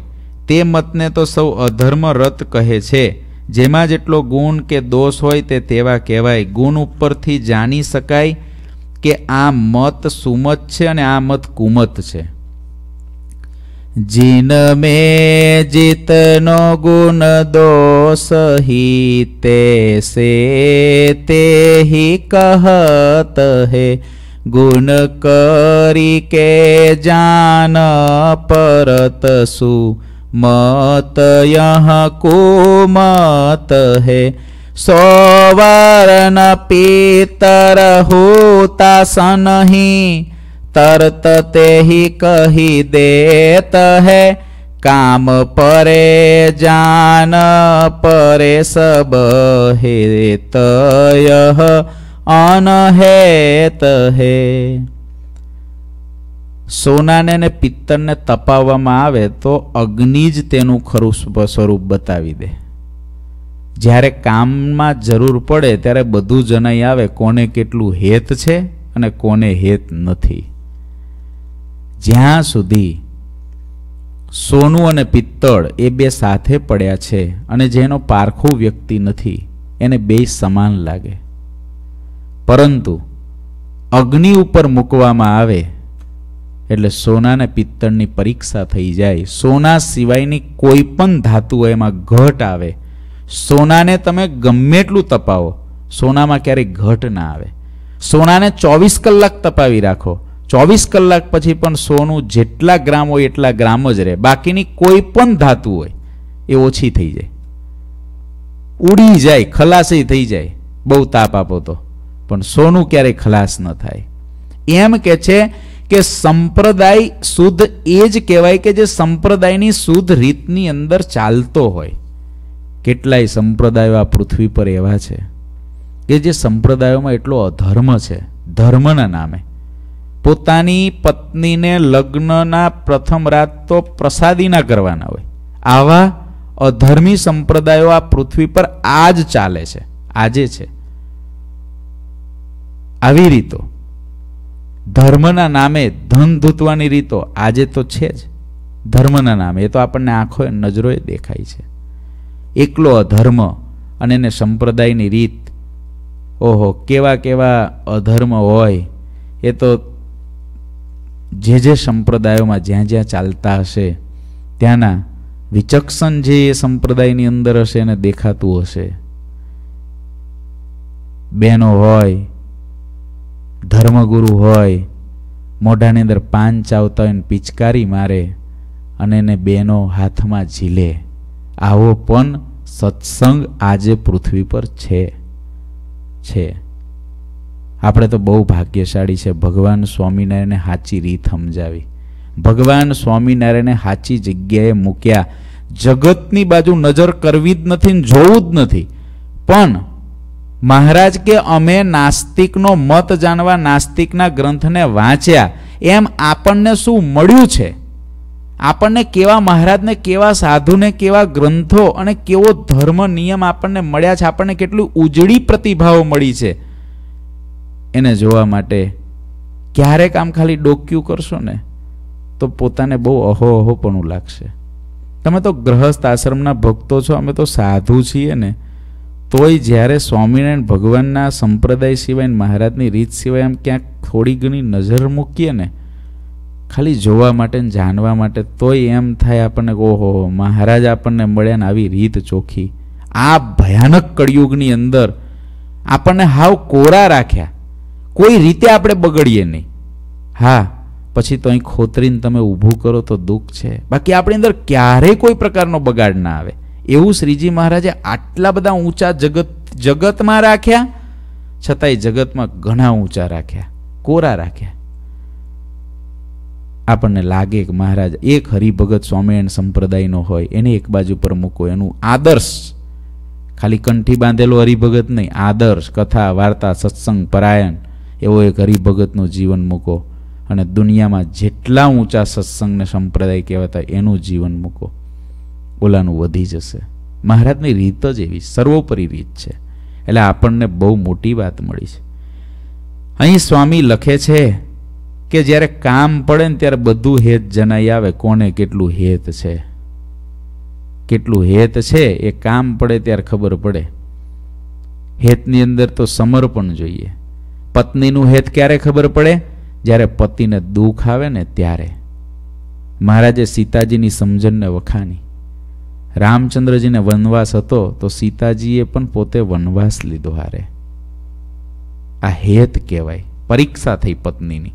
તે મતને તો સૌ અધર્મરથ કહે છે જેમાં જેટલો ગુણ કે દોષ હોય તે તેવા કહેવાય ગુણ ઉપરથી જાણી શકાય કે આ મત સુમત છે અને આ મત કુમત છે જીન મે જીતનો ગુણ દોષ હી તે સે તે હી કહત હે ગુણ કરી કે જાન પરત શું मत यहाँ को मत है सवर्ण पीतर होता सनही तरत ते ही कही देत है काम परे जान परे सब हेत यह अनहेत है સોનાને ને પિત્તળને તપાવવામાં આવે તો અગ્નિ જ તેનું ખરું સ્વરૂપ બતાવી દે જ્યારે કામમાં જરૂર પડે ત્યારે બધું જણાઈ આવે કોને કેટલું હેત છે અને કોને હેત નથી જ્યાં સુધી સોનું અને પિત્તળ એ બે સાથે પડ્યા છે અને જેનો પારખો વ્યક્તિ નથી એને બે સમાન લાગે પરંતુ અગ્નિ ઉપર મૂકવામાં આવે એટલે સોના અને પિત્તળની પરીક્ષા થઈ જાય સોના સિવાયની કોઈ પણ ધાતુ હોય એમાં ઘટ આવે સોનાને તમે ગમે એટલું તપાવો સોનામાં ક્યારેય ઘટ ના આવે સોનાને ચોવીસ કલાક તપાવી રાખો ચોવીસ કલાક પછી પણ સોનું જેટલા ગ્રામ હોય એટલા ગ્રામ જ રહે બાકીની કોઈ પણ ધાતુ હોય એ ઓછી થઈ જાય ઉડી જાય ખલાસી થઈ જાય બહુ તાપ આપો તો પણ સોનું ક્યારેય ખલાસ ન થાય એમ કે છે કે સંપ્રદાય શુદ્ધ એ જ કહેવાય કે જે સંપ્રદાયની શુદ્ધ રીતની અંદર ચાલતો હોય કેટલાય સંપ્રદાયો આ પૃથ્વી પર એવા છે કે જે સંપ્રદાયોમાં એટલો અધર્મ છે ધર્મના નામે પોતાની પત્નીને લગ્નના પ્રથમ રાત તો પ્રસાદીના કરવાના હોય આવા અધર્મી સંપ્રદાયો આ પૃથ્વી પર આજ ચાલે છે આજે છે આવી રીતો ધર્મના નામે ધન ધૂતવાની રીતો આજે તો છે જ ધર્મના નામે એ તો આપણને આંખો નજરોએ દેખાય છે એકલો અધર્મ અને એને સંપ્રદાયની રીત ઓહો કેવા કેવા અધર્મ હોય એ તો જે જે સંપ્રદાયોમાં જ્યાં જ્યાં ચાલતા હશે ત્યાંના વિચક્ષણ જે એ સંપ્રદાયની અંદર હશે એને દેખાતું હશે બહેનો હોય ધર્મગુરુ હોય મોઢાની અંદર પાન ચાવતા હોય પિચકારી મારે અને એને બેનો હાથમાં ઝીલે આવો પણ સત્સંગ આજે પૃથ્વી પર છે છે આપણે તો બહુ ભાગ્યશાળી છે ભગવાન સ્વામિનારાયણને સાચી રીત સમજાવી ભગવાન સ્વામિનારાયણને સાચી જગ્યાએ મૂક્યા જગતની બાજુ નજર કરવી જ નથી ને જોવું જ નથી પણ મહારાજ કે અમે નાસ્તિકનો મત જાણવા નાસ્તિકના ગ્રંથને વાંચ્યા એમ આપણને શું મળ્યું છે આપણને કેવા મહારાજને કેવા સાધુને કેવા ગ્રંથો અને કેવો ધર્મ નિયમ આપણને મળ્યા છે આપણને કેટલું ઉજળી પ્રતિભાઓ મળી છે એને જોવા માટે ક્યારેક આમ ખાલી ડોક્યું કરશો ને તો પોતાને બહુ અહો પણ લાગશે તમે તો ગ્રહસ્થ આશ્રમના ભક્તો છો અમે તો સાધુ છીએ ને તોય જ્યારે સ્વામિનારાયણ ભગવાનના સંપ્રદાય સિવાય મહારાજની રીત સિવાય આમ ક્યાંક થોડી ઘણી નજર મૂકીએ ને ખાલી જોવા માટે ને જાણવા માટે તોય એમ થાય આપણને ઓહો મહારાજ આપણને મળ્યા ને આવી રીત ચોખ્ખી આ ભયાનક કળિયુગની અંદર આપણને હાવ કોરા રાખ્યા કોઈ રીતે આપણે બગડીએ નહીં હા પછી તો અહીં ખોતરીને તમે ઊભું કરો તો દુઃખ છે બાકી આપણી અંદર ક્યારેય કોઈ પ્રકારનો બગાડ ના આવે એવું શ્રીજી મહારાજે આટલા બધા ઊંચા જગત જગતમાં રાખ્યા છતાંય જગતમાં ઘણા ઊંચા રાખ્યા કોરા રાખ્યા આપણને લાગે કે મહારાજ એક હરિભગત સ્વામિનારાયણ સંપ્રદાયનો હોય એને એક બાજુ પર મૂકો એનું આદર્શ ખાલી કંઠી બાંધેલો હરિભગત નહીં આદર્શ કથા વાર્તા સત્સંગ પરાયણ એવો એક હરિભગતનું જીવન મૂકો અને દુનિયામાં જેટલા ઊંચા સત્સંગને સંપ્રદાય કહેવાતા એનું જીવન મૂકો ઓલાનું વધી જશે મહારાજની રીત જ એવી સર્વોપરી રીત છે એટલે આપણને બહુ મોટી વાત મળી છે અહીં સ્વામી લખે છે કે જ્યારે કામ પડે ને ત્યારે બધું હેત જણાઈ આવે કોને કેટલું હેત છે કેટલું હેત છે એ કામ પડે ત્યારે ખબર પડે હેતની અંદર તો સમર્પણ જોઈએ પત્નીનું હેત ક્યારે ખબર પડે જ્યારે પતિને દુઃખ આવે ને ત્યારે મહારાજે સીતાજીની સમજણને વખાણી રામચંદ્રજીને વનવાસ હતો તો સીતાજીએ પણ પોતે વનવાસ લીધો હારે આ હેત કહેવાય પરીક્ષા થઈ પત્નીની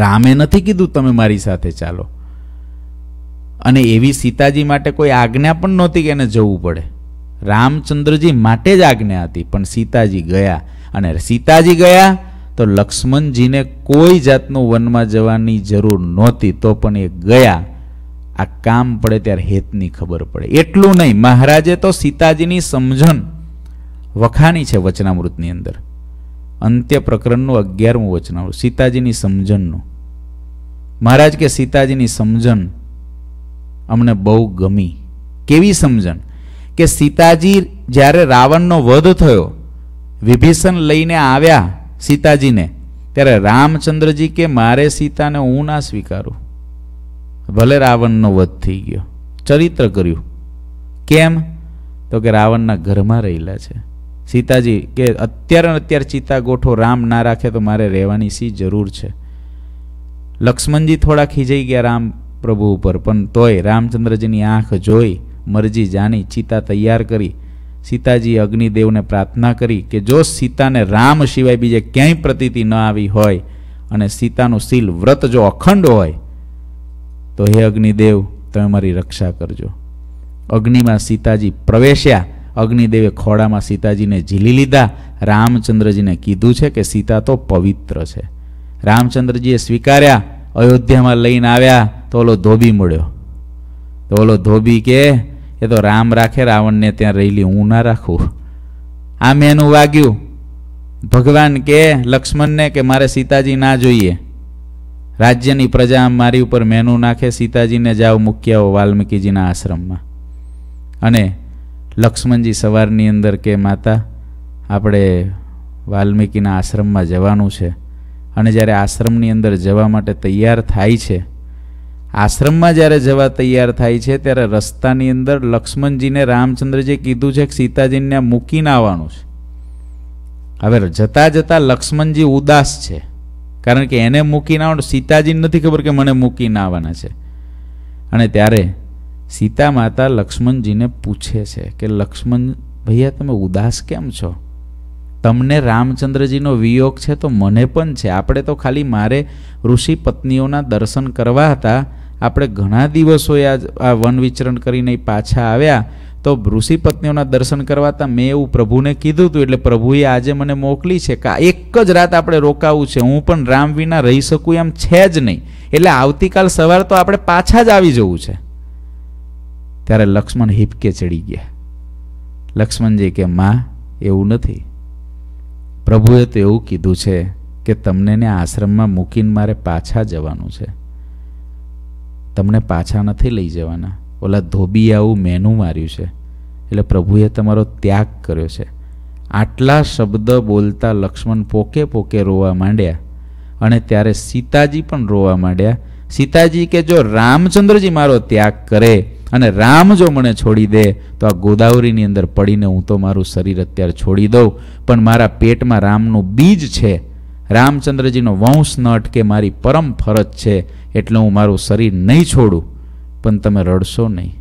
રામે નથી કીધું તમે મારી સાથે ચાલો અને એવી સીતાજી માટે કોઈ આજ્ઞા પણ નહોતી કે એને જવું પડે રામચંદ્રજી માટે જ આજ્ઞા હતી પણ સીતાજી ગયા અને સીતાજી ગયા તો લક્ષ્મણજીને કોઈ જાતનું વનમાં જવાની જરૂર નહોતી તો પણ એ ગયા આ કામ પડે ત્યારે હેતની ખબર પડે એટલું નહીં મહારાજે તો સીતાજીની સમજણ વખાણી છે વચનામૃતની અંદર અંત્ય પ્રકરણનું અગિયારમું વચનામૃત સીતાજીની સમજણનું મહારાજ કે સીતાજીની સમજણ અમને બહુ ગમી કેવી સમજણ કે સીતાજી જ્યારે રાવણનો વધ થયો વિભીષણ લઈને આવ્યા સીતાજીને ત્યારે રામચંદ્રજી કે મારે સીતાને હું ના સ્વીકારું ભલે રાવણનો વધ થઈ ગયો ચરિત્ર કર્યું કેમ તો કે રાવણના ઘરમાં રહેલા છે સીતાજી કે અત્યારે અત્યારે ચિતા ગોઠો રામ ના રાખે તો મારે રહેવાની સી જરૂર છે લક્ષ્મણજી થોડા ખીજાઈ ગયા રામ પ્રભુ ઉપર પણ તોય રામચંદ્રજીની આંખ જોઈ મરજી જાણી ચિતા તૈયાર કરી સીતાજી અગ્નિદેવને પ્રાર્થના કરી કે જો સીતાને રામ સિવાય બીજે ક્યાંય પ્રતીતિ ન આવી હોય અને સીતાનું શીલ વ્રત જો અખંડ હોય તો હે અગ્નિદેવ તમે મારી રક્ષા કરજો અગ્નિમાં સીતાજી પ્રવેશ્યા અગ્નિદેવે ખોડામાં સીતાજીને ઝીલી લીધા રામચંદ્રજીને કીધું છે કે સીતા તો પવિત્ર છે રામચંદ્રજીએ સ્વીકાર્યા અયોધ્યામાં લઈને આવ્યા તો ઓલો ધોબી મળ્યો તો ઓલો ધોબી કે એ તો રામ રાખે રાવણને ત્યાં રહેલી હું ના રાખું આમ એનું વાગ્યું ભગવાન કે લક્ષ્મણને કે મારે સીતાજી ના જોઈએ રાજ્યની પ્રજા મારી ઉપર મેનુ નાખે સીતાજીને જાવ મૂક્યાઓ વાલ્મીકીજીના આશ્રમમાં અને લક્ષ્મણજી સવારની અંદર કે માતા આપણે વાલ્મીકીના આશ્રમમાં જવાનું છે અને જ્યારે આશ્રમની અંદર જવા માટે તૈયાર થાય છે આશ્રમમાં જ્યારે જવા તૈયાર થાય છે ત્યારે રસ્તાની અંદર લક્ષ્મણજીને રામચંદ્રજીએ કીધું છે કે સીતાજીને મૂકીને આવવાનું છે હવે જતાં જતાં લક્ષ્મણજી ઉદાસ છે કારણ કે એને મૂકીને આવવાનું સીતાજીને નથી ખબર કે મને મૂકીને આવવાના છે અને ત્યારે સીતા માતા લક્ષ્મણજીને પૂછે છે કે લક્ષ્મણ ભૈયા તમે ઉદાસ કેમ છો તમને રામચંદ્રજીનો વિયોગ છે તો મને પણ છે આપણે તો ખાલી મારે ઋષિ પત્નીઓના દર્શન કરવા હતા આપણે ઘણા દિવસોએ આ વન વિચરણ કરીને પાછા આવ્યા તો ઋષિ પત્નીઓના દર્શન કરવાતા મેં એવું પ્રભુને કીધું હતું એટલે પ્રભુએ આજે મને મોકલી છે કે એક જ રાત આપણે રોકાવું છે હું પણ રામ વિના રહી શકું એમ છે જ નહીં એટલે આવતીકાલ સવાર તો આપણે પાછા જ આવી જવું છે ત્યારે લક્ષ્મણ હિપકે ચડી ગયા લક્ષ્મણજી કે માં એવું નથી પ્રભુએ તો એવું કીધું છે કે તમને ને આશ્રમમાં મૂકીને મારે પાછા જવાનું છે તમને પાછા નથી લઈ જવાના ઓલા ધોબિયાવું મેનું માર્યું છે એટલે પ્રભુએ તમારો ત્યાગ કર્યો છે આટલા શબ્દ બોલતા લક્ષ્મણ પોકે પોકે રોવા માંડ્યા અને ત્યારે સીતાજી પણ રોવા માંડ્યા સીતાજી કે જો રામચંદ્રજી મારો ત્યાગ કરે અને રામ જો મને છોડી દે તો આ ગોદાવરીની અંદર પડીને હું તો મારું શરીર અત્યારે છોડી દઉં પણ મારા પેટમાં રામનું બીજ છે રામચંદ્રજીનો વંશ ન અટકે મારી પરમ ફરજ છે એટલે હું મારું શરીર નહીં છોડું પણ તમે રડશો નહીં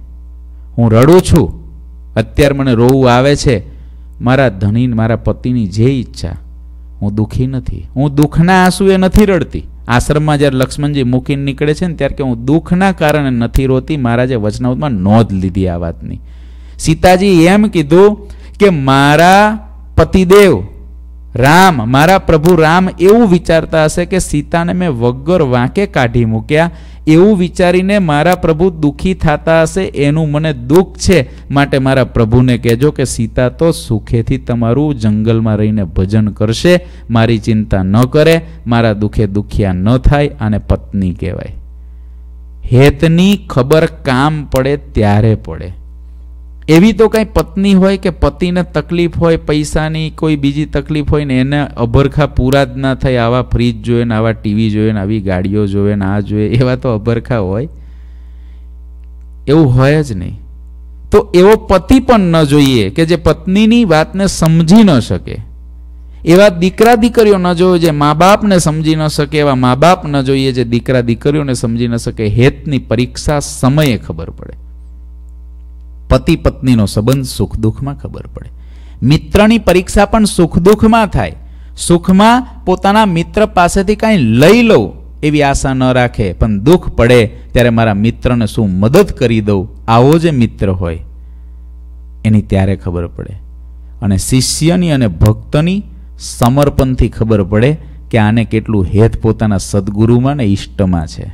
હું રડું છું અત્યારે મને રોવું આવે છે મારા ધણી મારા પતિની જે ઈચ્છા હું દુઃખી નથી હું દુઃખના આંસુએ નથી રડતી આશ્રમમાં જ્યારે લક્ષ્મણજી મૂકીને નીકળે છે ને ત્યારે કે હું દુઃખના કારણે નથી રોતી મહારાજે વચનાવતમાં નોંધ લીધી આ વાતની સીતાજી એમ કીધું કે મારા પતિદેવ રામ મારા પ્રભુ રામ એવું વિચારતા હશે કે સીતાને મેં વગર વાંકે કાઢી મૂક્યા એવું વિચારીને મારા પ્રભુ દુઃખી થતા હશે એનું મને દુઃખ છે માટે મારા પ્રભુને કહેજો કે સીતા તો સુખેથી તમારું જંગલમાં રહીને ભજન કરશે મારી ચિંતા ન કરે મારા દુઃખે દુખિયા ન થાય આને પત્ની કહેવાય હેતની ખબર કામ પડે ત્યારે પડે એવી તો કંઈ પત્ની હોય કે પતિને તકલીફ હોય પૈસાની કોઈ બીજી તકલીફ હોય ને એને અભરખા પૂરા જ ના થાય આવા ફ્રીજ જોઈએ ને આવા ટીવી જોઈએ ને આવી ગાડીઓ જોઈએ ને આ જોઈએ એવા તો અભરખા હોય એવું હોય જ નહીં તો એવો પતિ પણ ન જોઈએ કે જે પત્નીની વાતને સમજી ન શકે એવા દીકરા દીકરીઓ ન જોઈએ જે મા બાપને સમજી ન શકે એવા મા બાપ ન જોઈએ જે દીકરા દીકરીઓને સમજી ન શકે હેતની પરીક્ષા સમયે ખબર પડે પતિ પત્નીનો સંબંધ સુખ દુઃખમાં ખબર પડે મિત્રની પરીક્ષા પણ સુખ દુઃખમાં થાય સુખમાં પોતાના મિત્ર પાસેથી કાંઈ લઈ લઉં એવી આશા ન રાખે પણ દુઃખ પડે ત્યારે મારા મિત્રને શું મદદ કરી દઉં આવો જે મિત્ર હોય એની ત્યારે ખબર પડે અને શિષ્યની અને ભક્તની સમર્પણથી ખબર પડે કે આને કેટલું હેત પોતાના સદગુરુમાં ને ઈષ્ટમાં છે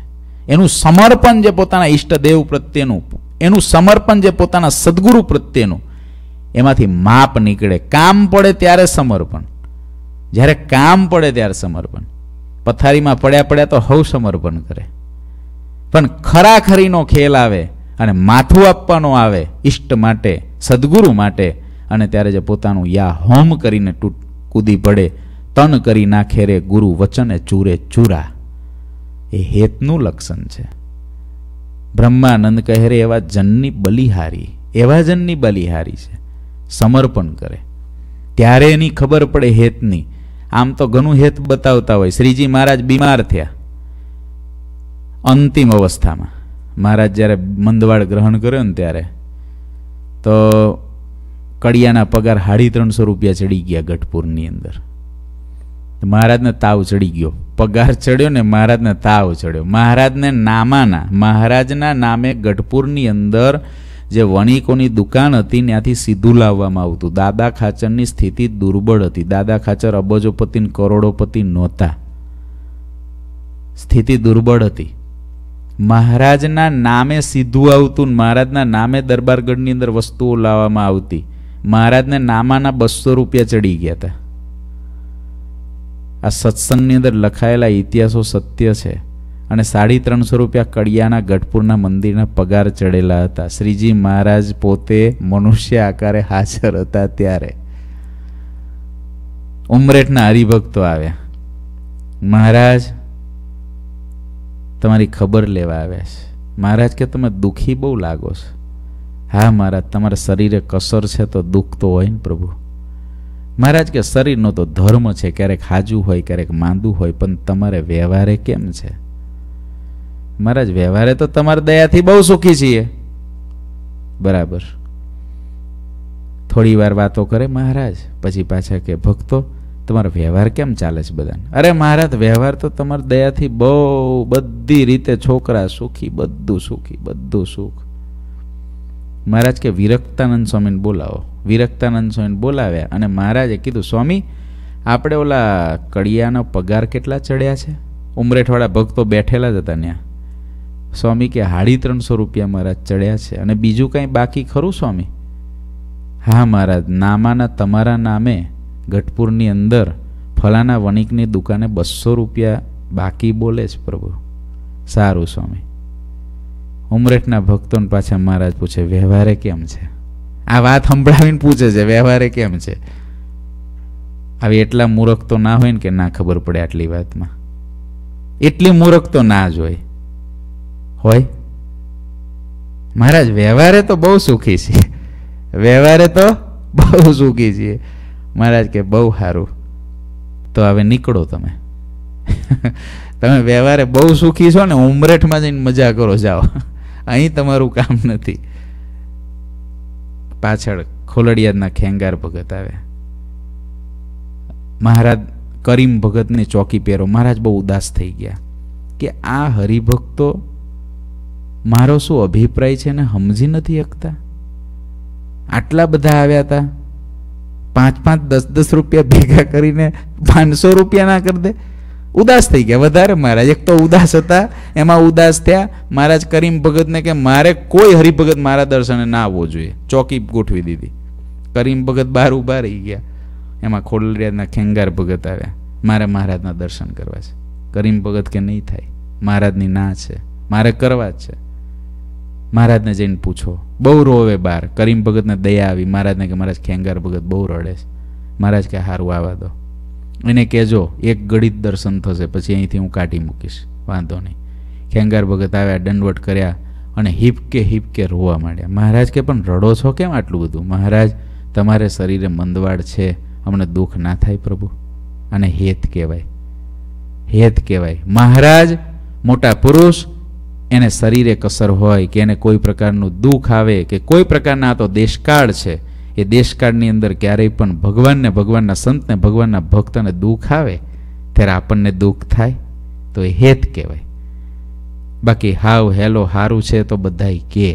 એનું સમર્પણ જે પોતાના ઈષ્ટદેવ પ્રત્યેનું એનું સમર્પણ જે પોતાના સદગુરુ પ્રત્યેનું એમાંથી માપ નીકળે કામ પડે ત્યારે સમર્પણ જ્યારે કામ પડે ત્યારે સમર્પણ પથારીમાં પડ્યા પડ્યા તો હવ સમર્પણ કરે પણ ખરાખરીનો ખેલ આવે અને માથું આપવાનો આવે ઈષ્ટ માટે સદગુરુ માટે અને ત્યારે જે પોતાનું યા હોમ કરીને તૂટ કૂદી પડે તન કરી નાખે રે ગુરુ વચને ચૂરે ચૂરા એ હેતનું લક્ષણ છે બ્રહ્માનંદ કહે રે એવા જનની બલિહારી એવા જનની બલિહારી છે સમર્પણ કરે ત્યારે એની ખબર પડે હેતની આમ તો ઘણું હેત બતાવતા હોય શ્રીજી મહારાજ બીમાર થયા અંતિમ અવસ્થામાં મહારાજ જ્યારે મંદવાડ ગ્રહણ કર્યો ને ત્યારે તો કડિયાના પગાર સાડી ત્રણસો રૂપિયા ચડી ગયા ગઢપુરની અંદર મહારાજને તાવ ચડી ગયો પગાર ચડ્યો ને મહારાજને તાવ ચડ્યો મહારાજને નામાના મહારાજના નામે ગઢપુરની અંદર જે વણિકોની દુકાન હતી ત્યાંથી સીધું લાવવામાં આવતું દાદા ખાચરની સ્થિતિ દુર્બળ હતી દાદા ખાચર અબજોપતિ કરોડોપતિ નહોતા સ્થિતિ દુર્બળ હતી મહારાજના નામે સીધું આવતું મહારાજના નામે દરબારગઢની અંદર વસ્તુઓ લાવવામાં આવતી મહારાજને નામાના બસો રૂપિયા ચડી ગયા હતા આ સત્સંગની અંદર લખાયેલા ઇતિહાસો સત્ય છે અને સાડી ત્રણસો રૂપિયા કડિયાના ગઢપુરના મંદિરના પગાર ચડેલા હતા શ્રીજી મહારાજ પોતે મનુષ્ય આકારે હાજર હતા ત્યારે ઉમરેઠના હરિભક્તો આવ્યા મહારાજ તમારી ખબર લેવા આવ્યા છે મહારાજ કે તમે દુઃખી બહુ લાગો છો હા મહારાજ તમારા શરીરે કસર છે તો દુઃખ તો હોય ને પ્રભુ મહારાજ કે શરીરનો તો ધર્મ છે ક્યારેક હાજુ હોય ક્યારેક માંદું હોય પણ તમારે વ્યવહારે કેમ છે મહારાજ વ્યવહારે તો તમારા દયાથી બહુ સુખી છીએ બરાબર થોડી વાર વાતો કરે મહારાજ પછી પાછા કે ભક્તો તમારો વ્યવહાર કેમ ચાલે છે બધાને અરે મહારાજ વ્યવહાર તો તમારા દયાથી બહુ બધી રીતે છોકરા સુખી બધું સુખી બધું સુખ મહારાજ કે વિરક્તાનંદ સ્વામીને બોલાવો વિરક્તાનંદ સ્વામીને બોલાવ્યા અને મહારાજે કીધું સ્વામી આપણે ઓલા કડિયાનો પગાર કેટલા ચડ્યા છે ઉમરેઠવાળા ભક્તો બેઠેલા જ હતા ત્યાં સ્વામી કે હાડી ત્રણસો રૂપિયા મહારાજ ચડ્યા છે અને બીજું કાંઈ બાકી ખરું સ્વામી હા મહારાજ નામાના તમારા નામે ગઢપુરની અંદર ફલાના વણિકની દુકાને બસો રૂપિયા બાકી બોલે છે પ્રભુ સારું સ્વામી ઉમરેઠના ભક્તોને પાછા મહારાજ પૂછે વ્યવહારે કેમ છે આ વાત સંભળાવીને પૂછે છે વ્યવહારે કેમ છે આવી એટલા મૂરખ તો ના હોય ને કે ના ખબર પડે આટલી વાતમાં એટલી મૂરખ તો ના જ હોય હોય મહારાજ વ્યવહારે તો બહુ સુખી છે વ્યવહારે તો બહુ સુખી છીએ મહારાજ કે બહુ સારું તો હવે નીકળો તમે તમે વ્યવહારે બહુ સુખી છો ને ઉમરેઠમાં જઈને મજા કરો જાઓ અહીં તમારું કામ નથી પાછળ ખોલડિયાદના ખેંગાર ભગત આવ્યા મહારાજ કરીમ ભગતને ચોકી પહેરો મહારાજ બહુ ઉદાસ થઈ ગયા કે આ હરિભક્તો મારો શું અભિપ્રાય છે ને સમજી નથી શકતા આટલા બધા આવ્યા હતા પાંચ પાંચ દસ દસ રૂપિયા ભેગા કરીને પાંચસો રૂપિયા ના કરી દે ઉદાસ થઈ ગયા વધારે મહારાજ એક તો ઉદાસ હતા એમાં ઉદાસ થયા મહારાજ કરીમ ભગતને કે મારે કોઈ હરિભગત મારા દર્શને ના આવવો જોઈએ ચોકી ગોઠવી દીધી કરીમ ભગત બહાર ઊભા રહી ગયા એમાં ખોડલરિયાના ખેંગાર ભગત આવ્યા મારે મહારાજના દર્શન કરવા છે કરીમ ભગત કે નહીં થાય મહારાજની ના છે મારે કરવા જ છે મહારાજને જઈને પૂછો બહુ રોવે બહાર કરીમ ભગતને દયા આવી મહારાજને કે મહારાજ ખેંગાર ભગત બહુ રડે છે મહારાજ કે હારું આવવા દો એને કહેજો એક ગણિત દર્શન થશે પછી અહીંથી હું કાઢી મૂકીશ વાંધો નહીં ખેંગાર ભગત આવ્યા દંડવટ કર્યા અને હિપકે હિપકે રોવા માંડ્યા મહારાજ કે પણ રડો છો કેમ આટલું બધું મહારાજ તમારે શરીરે મંદવાડ છે અમને દુઃખ ના થાય પ્રભુ અને હેત કહેવાય હેત કહેવાય મહારાજ મોટા પુરુષ એને શરીરે કસર હોય કે એને કોઈ પ્રકારનું દુઃખ આવે કે કોઈ પ્રકારના તો દેશકાળ છે એ દેશકાળની અંદર ક્યારેય પણ ભગવાનને ભગવાનના સંતને ભગવાનના ભક્તને દુઃખ આવે ત્યારે આપણને દુઃખ થાય તો એ હેત કહેવાય બાકી હાવ હેલો હારું છે તો બધાય કે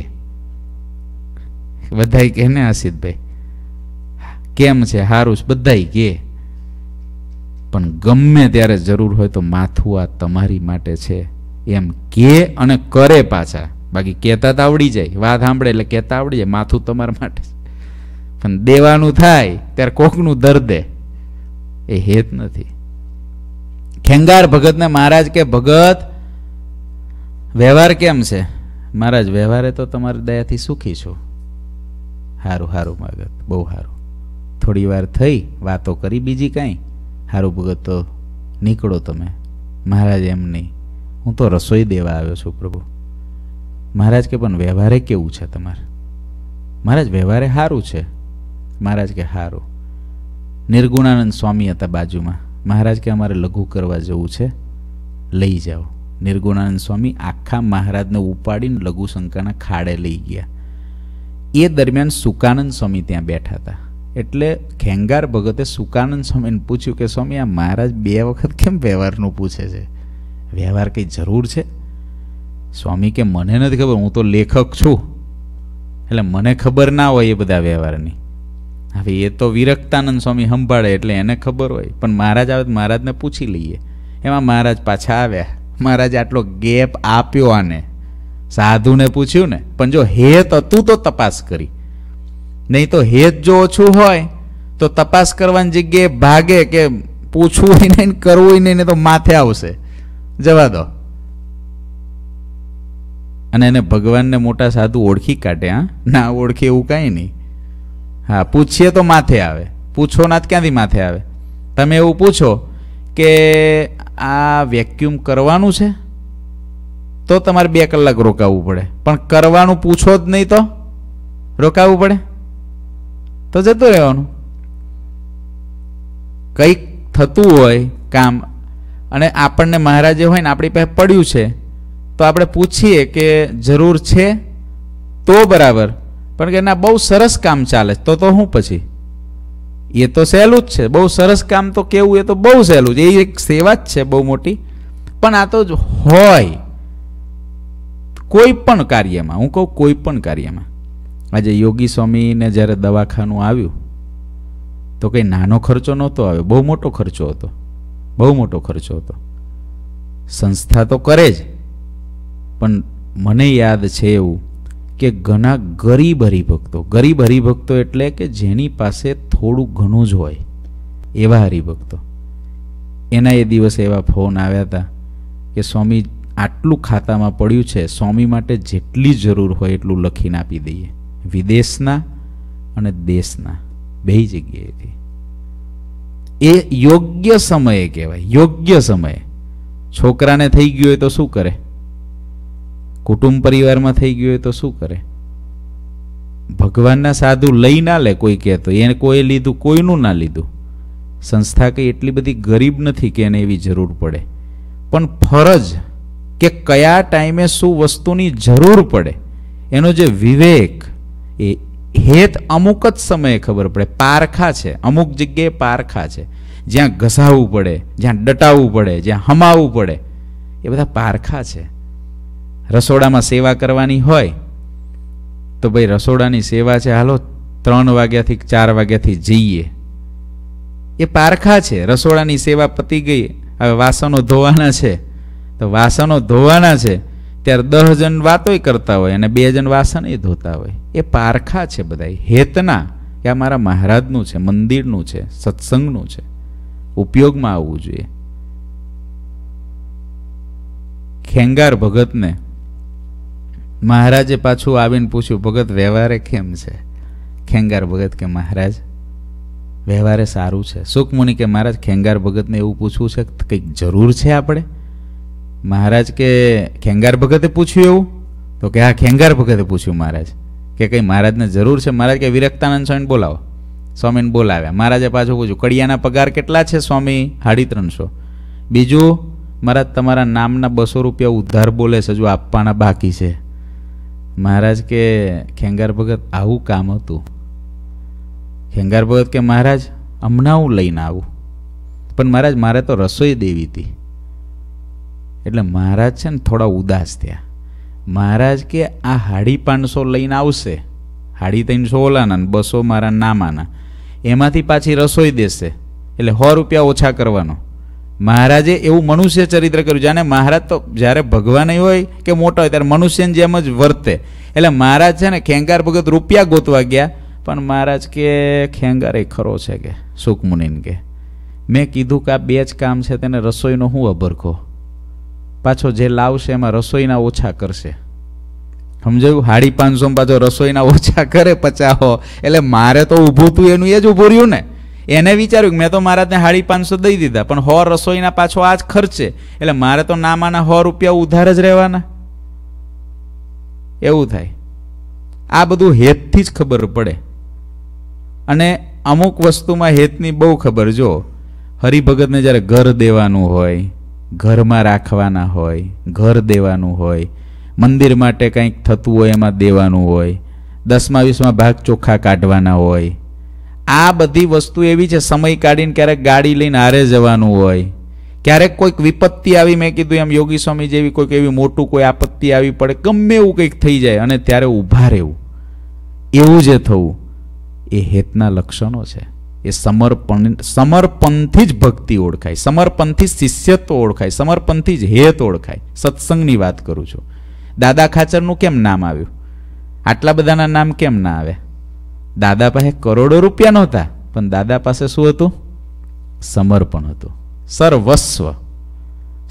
બધાય કે ને આસિદભાઈ કેમ છે હારું છે બધાય કે પણ ગમે ત્યારે જરૂર હોય તો માથું આ તમારી માટે છે એમ કે અને કરે પાછા બાકી કહેતા તો આવડી જાય વાત સાંભળે એટલે કહેતા આવડી જાય માથું તમારા માટે પણ દેવાનું થાય ત્યારે કોકનું દર્દે એ હેત નથી ખેંગાર ભગતને મહારાજ કે ભગત વ્યવહાર કેમ છે મહારાજ વ્યવહારે તો તમારી દયાથી સુખી છું સારું સારું ભગત બહુ સારું થોડી વાર થઈ વાતો કરી બીજી કાંઈ સારું ભગત તો નીકળો તમે મહારાજ એમ નહીં હું તો રસોઈ દેવા આવ્યો છું પ્રભુ મહારાજ કે પણ વ્યવહારે કેવું છે તમારે મહારાજ વ્યવહારે સારું છે મહારાજ કે હારું નિર્ગુણાનંદ સ્વામી હતા બાજુમાં મહારાજ કે અમારે લઘુ કરવા જવું છે લઈ જાઓ નિર્ગુણાનંદ સ્વામી આખા મહારાજને ઉપાડીને લઘુશંકાના ખાડે લઈ ગયા એ દરમિયાન સુકાનંદ સ્વામી ત્યાં બેઠા હતા એટલે ખેંગાર ભગતે સુકાનંદ સ્વામીને પૂછ્યું કે સ્વામી આ મહારાજ બે વખત કેમ વ્યવહારનું પૂછે છે વ્યવહાર કંઈ જરૂર છે સ્વામી કે મને નથી ખબર હું તો લેખક છું એટલે મને ખબર ના હોય એ બધા વ્યવહારની હવે એ તો વિરક્તાનંદ સ્વામી સંભાળે એટલે એને ખબર હોય પણ મહારાજ આવે તો મહારાજને પૂછી લઈએ એમાં મહારાજ પાછા આવ્યા મહારાજ આટલો ગેપ આપ્યો આને સાધુને પૂછ્યું ને પણ જો હેત હતું તો તપાસ કરી નહીં તો હેત જો ઓછું હોય તો તપાસ કરવાની જગ્યાએ ભાગે કે પૂછવું નહીં કરવું નહીં તો માથે આવશે જવા દો અને એને ભગવાનને મોટા સાધુ ઓળખી કાઢે હા ના ઓળખે એવું કાંઈ નહીં હા પૂછીએ તો માથે આવે પૂછો જ ક્યાંથી માથે આવે તમે એવું પૂછો કે આ વેક્યુમ કરવાનું છે તો તમારે બે કલાક રોકાવવું પડે પણ કરવાનું પૂછો જ નહીં તો રોકાવવું પડે તો જતું રહેવાનું કંઈક થતું હોય કામ અને આપણને મહારાજે હોય ને આપણી પાસે પડ્યું છે તો આપણે પૂછીએ કે જરૂર છે તો બરાબર પણ કે ના બહુ સરસ કામ ચાલે તો તો હું પછી એ તો સહેલું જ છે બહુ સરસ કામ તો કેવું એ તો બહુ સહેલું છે એ એક સેવા જ છે બહુ મોટી પણ આ તો જ હોય કોઈ પણ કાર્યમાં હું કહું કોઈ પણ કાર્યમાં આજે યોગી સ્વામીને જ્યારે દવાખાનું આવ્યું તો કંઈ નાનો ખર્ચો નહોતો આવ્યો બહુ મોટો ખર્ચો હતો બહુ મોટો ખર્ચો હતો સંસ્થા તો કરે જ પણ મને યાદ છે એવું કે ઘણા ગરીબ હરિભક્તો ગરીબ હરિભક્તો એટલે કે જેની પાસે થોડું ઘણું જ હોય એવા હરિભક્તો એના એ દિવસે એવા ફોન આવ્યા હતા કે સ્વામી આટલું ખાતામાં પડ્યું છે સ્વામી માટે જેટલી જરૂર હોય એટલું લખીને આપી દઈએ વિદેશના અને દેશના બે જગ્યાએથી એ યોગ્ય સમયે કહેવાય યોગ્ય સમયે છોકરાને થઈ ગયું હોય તો શું કરે કુટુંબ પરિવારમાં થઈ ગયું હોય તો શું કરે ભગવાનના સાધુ લઈ ના લે કોઈ કહેતો એને કોઈ લીધું કોઈનું ના લીધું સંસ્થા કંઈ એટલી બધી ગરીબ નથી કે એને એવી જરૂર પડે પણ ફરજ કે કયા ટાઈમે શું વસ્તુની જરૂર પડે એનો જે વિવેક એ હેત અમુક જ સમયે ખબર પડે પારખા છે અમુક જગ્યાએ પારખા છે જ્યાં ઘસાવવું પડે જ્યાં ડટાવવું પડે જ્યાં હમાવવું પડે એ બધા પારખા છે રસોડામાં સેવા કરવાની હોય તો ભાઈ રસોડાની સેવા છે હાલો ત્રણ વાગ્યાથી ચાર વાગ્યાથી જઈએ એ પારખા છે રસોડાની સેવા પતી ગઈ હવે વાસણો ધોવાના છે તો વાસણો ધોવાના છે ત્યારે દસ જણ વાતોય કરતા હોય અને બે જણ વાસણ એ ધોતા હોય એ પારખા છે બધા હેતના કે આ મારા મહારાજનું છે મંદિરનું છે સત્સંગનું છે ઉપયોગમાં આવવું જોઈએ ખેંગાર ભગતને મહારાજે પાછું આવીને પૂછ્યું ભગત વ્યવહારે કેમ છે ખેંગાર ભગત કે મહારાજ વ્યવહારે સારું છે સુખમુનિ કે મહારાજ ખેંગાર ભગતને એવું પૂછવું છે કંઈક જરૂર છે આપણે મહારાજ કે ખેંગાર ભગતે પૂછ્યું એવું તો કે હા ખેંગાર ભગતે પૂછ્યું મહારાજ કે કંઈ મહારાજને જરૂર છે મહારાજ કે વિરક્તાનંદ સ્વામીને બોલાવો સ્વામીને બોલાવ્યા મહારાજે પાછું પૂછ્યું કડિયાના પગાર કેટલા છે સ્વામી સાડી ત્રણસો બીજું મહારાજ તમારા નામના બસો રૂપિયા ઉધાર બોલે છે જો આપવાના બાકી છે મહારાજ કે ખેંગાર ભગત આવું કામ હતું ખેંગાર ભગત કે મહારાજ હમણાં હું લઈને આવું પણ મહારાજ મારે તો રસોઈ દેવી હતી એટલે મહારાજ છે ને થોડા ઉદાસ થયા મહારાજ કે આ હાડી પાંચસો લઈને આવશે હાડી ત્રણસો ઓલાના બસો મારા નામાના એમાંથી પાછી રસોઈ દેશે એટલે સો રૂપિયા ઓછા કરવાનો મહારાજે એવું મનુષ્ય ચરિત્ર કર્યું જાણે મહારાજ તો જ્યારે ભગવાન હોય કે મોટા હોય ત્યારે મનુષ્યની જેમ જ વર્તે એટલે મહારાજ છે ને ખેંગાર ભગત રૂપિયા ગોતવા ગયા પણ મહારાજ કે ખેંગાર એ ખરો છે કે સુખમુનિન કે મેં કીધું કે આ બે જ કામ છે તેને રસોઈનો હું અભરખો પાછો જે લાવશે એમાં રસોઈના ઓછા કરશે સમજાયું હાડી પાંચસો પાછો રસોઈના ઓછા કરે પચાવો એટલે મારે તો ઊભું તું એનું એ જ ઊભું રહ્યું ને એને વિચાર્યું મેં તો મહારાજને હાડી પાંચસો દઈ દીધા પણ હો રસોઈના પાછો આ જ ખર્ચે એટલે મારે તો નામાના હો રૂપિયા ઉધાર જ રહેવાના એવું થાય આ બધું હેતથી જ ખબર પડે અને અમુક વસ્તુમાં હેતની બહુ ખબર જો હરિભગતને જ્યારે ઘર દેવાનું હોય ઘરમાં રાખવાના હોય ઘર દેવાનું હોય મંદિર માટે કંઈક થતું હોય એમાં દેવાનું હોય દસમા વીસમાં ભાગ ચોખ્ખા કાઢવાના હોય આ બધી વસ્તુ એવી છે સમય કાઢીને ક્યારેક ગાડી લઈને હારે જવાનું હોય ક્યારેક કોઈક વિપત્તિ આવી મેં કીધું એમ યોગી સ્વામી જેવી કોઈક એવી મોટું કોઈ આપત્તિ આવી પડે ગમે એવું કંઈક થઈ જાય અને ત્યારે ઊભા રહેવું એવું જે થવું એ હેતના લક્ષણો છે એ સમર્પણ સમર્પણથી જ ભક્તિ ઓળખાય સમર્પણથી શિષ્યત્વ ઓળખાય સમર્પણથી જ હેત ઓળખાય સત્સંગની વાત કરું છું દાદા ખાચરનું કેમ નામ આવ્યું આટલા બધાના નામ કેમ ના આવે દાદા પાસે કરોડો રૂપિયા નહોતા પણ દાદા પાસે શું હતું સમર્પણ હતું સર્વસ્વ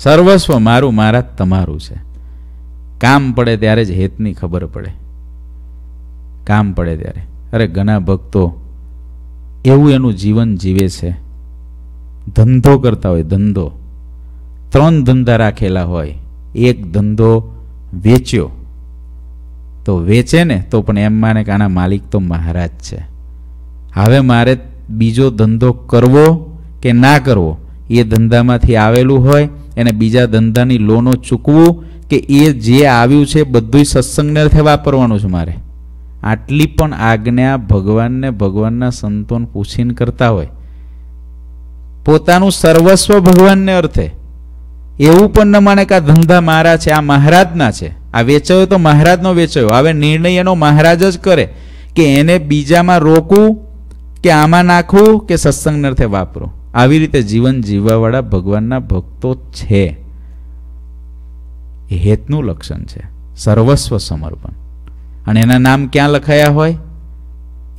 સર્વસ્વ મારું મારા તમારું છે કામ પડે ત્યારે જ હેતની ખબર પડે કામ પડે ત્યારે અરે ઘણા ભક્તો એવું એનું જીવન જીવે છે ધંધો કરતા હોય ધંધો ત્રણ ધંધા રાખેલા હોય એક ધંધો વેચ્યો તો વેચે ને તો પણ એમ માને કે આના માલિક તો મહારાજ છે હવે મારે બીજો ધંધો કરવો કે ના કરવો એ ધંધામાંથી આવેલું હોય એને બીજા ધંધાની લોનો ચૂકવું કે એ જે આવ્યું છે બધું સત્સંગને વાપરવાનું છે મારે આટલી પણ આજ્ઞા ભગવાનને ભગવાનના સંતોન પૂછીને કરતા હોય પોતાનું સર્વસ્વ ભગવાનને અર્થે એવું પણ ન માને કે આ ધંધા મારા છે આ મહારાજના છે આ વેચાયો તો મહારાજનો વેચાયો હવે નિર્ણય એનો મહારાજ જ કરે કે એને બીજામાં રોકવું કે આમાં નાખવું કે સત્સંગ અર્થે વાપરો આવી રીતે જીવન જીવવાવાળા ભગવાનના ભક્તો છે એ હેતનું લક્ષણ છે સર્વસ્વ સમર્પણ અને એના નામ ક્યાં લખાયા હોય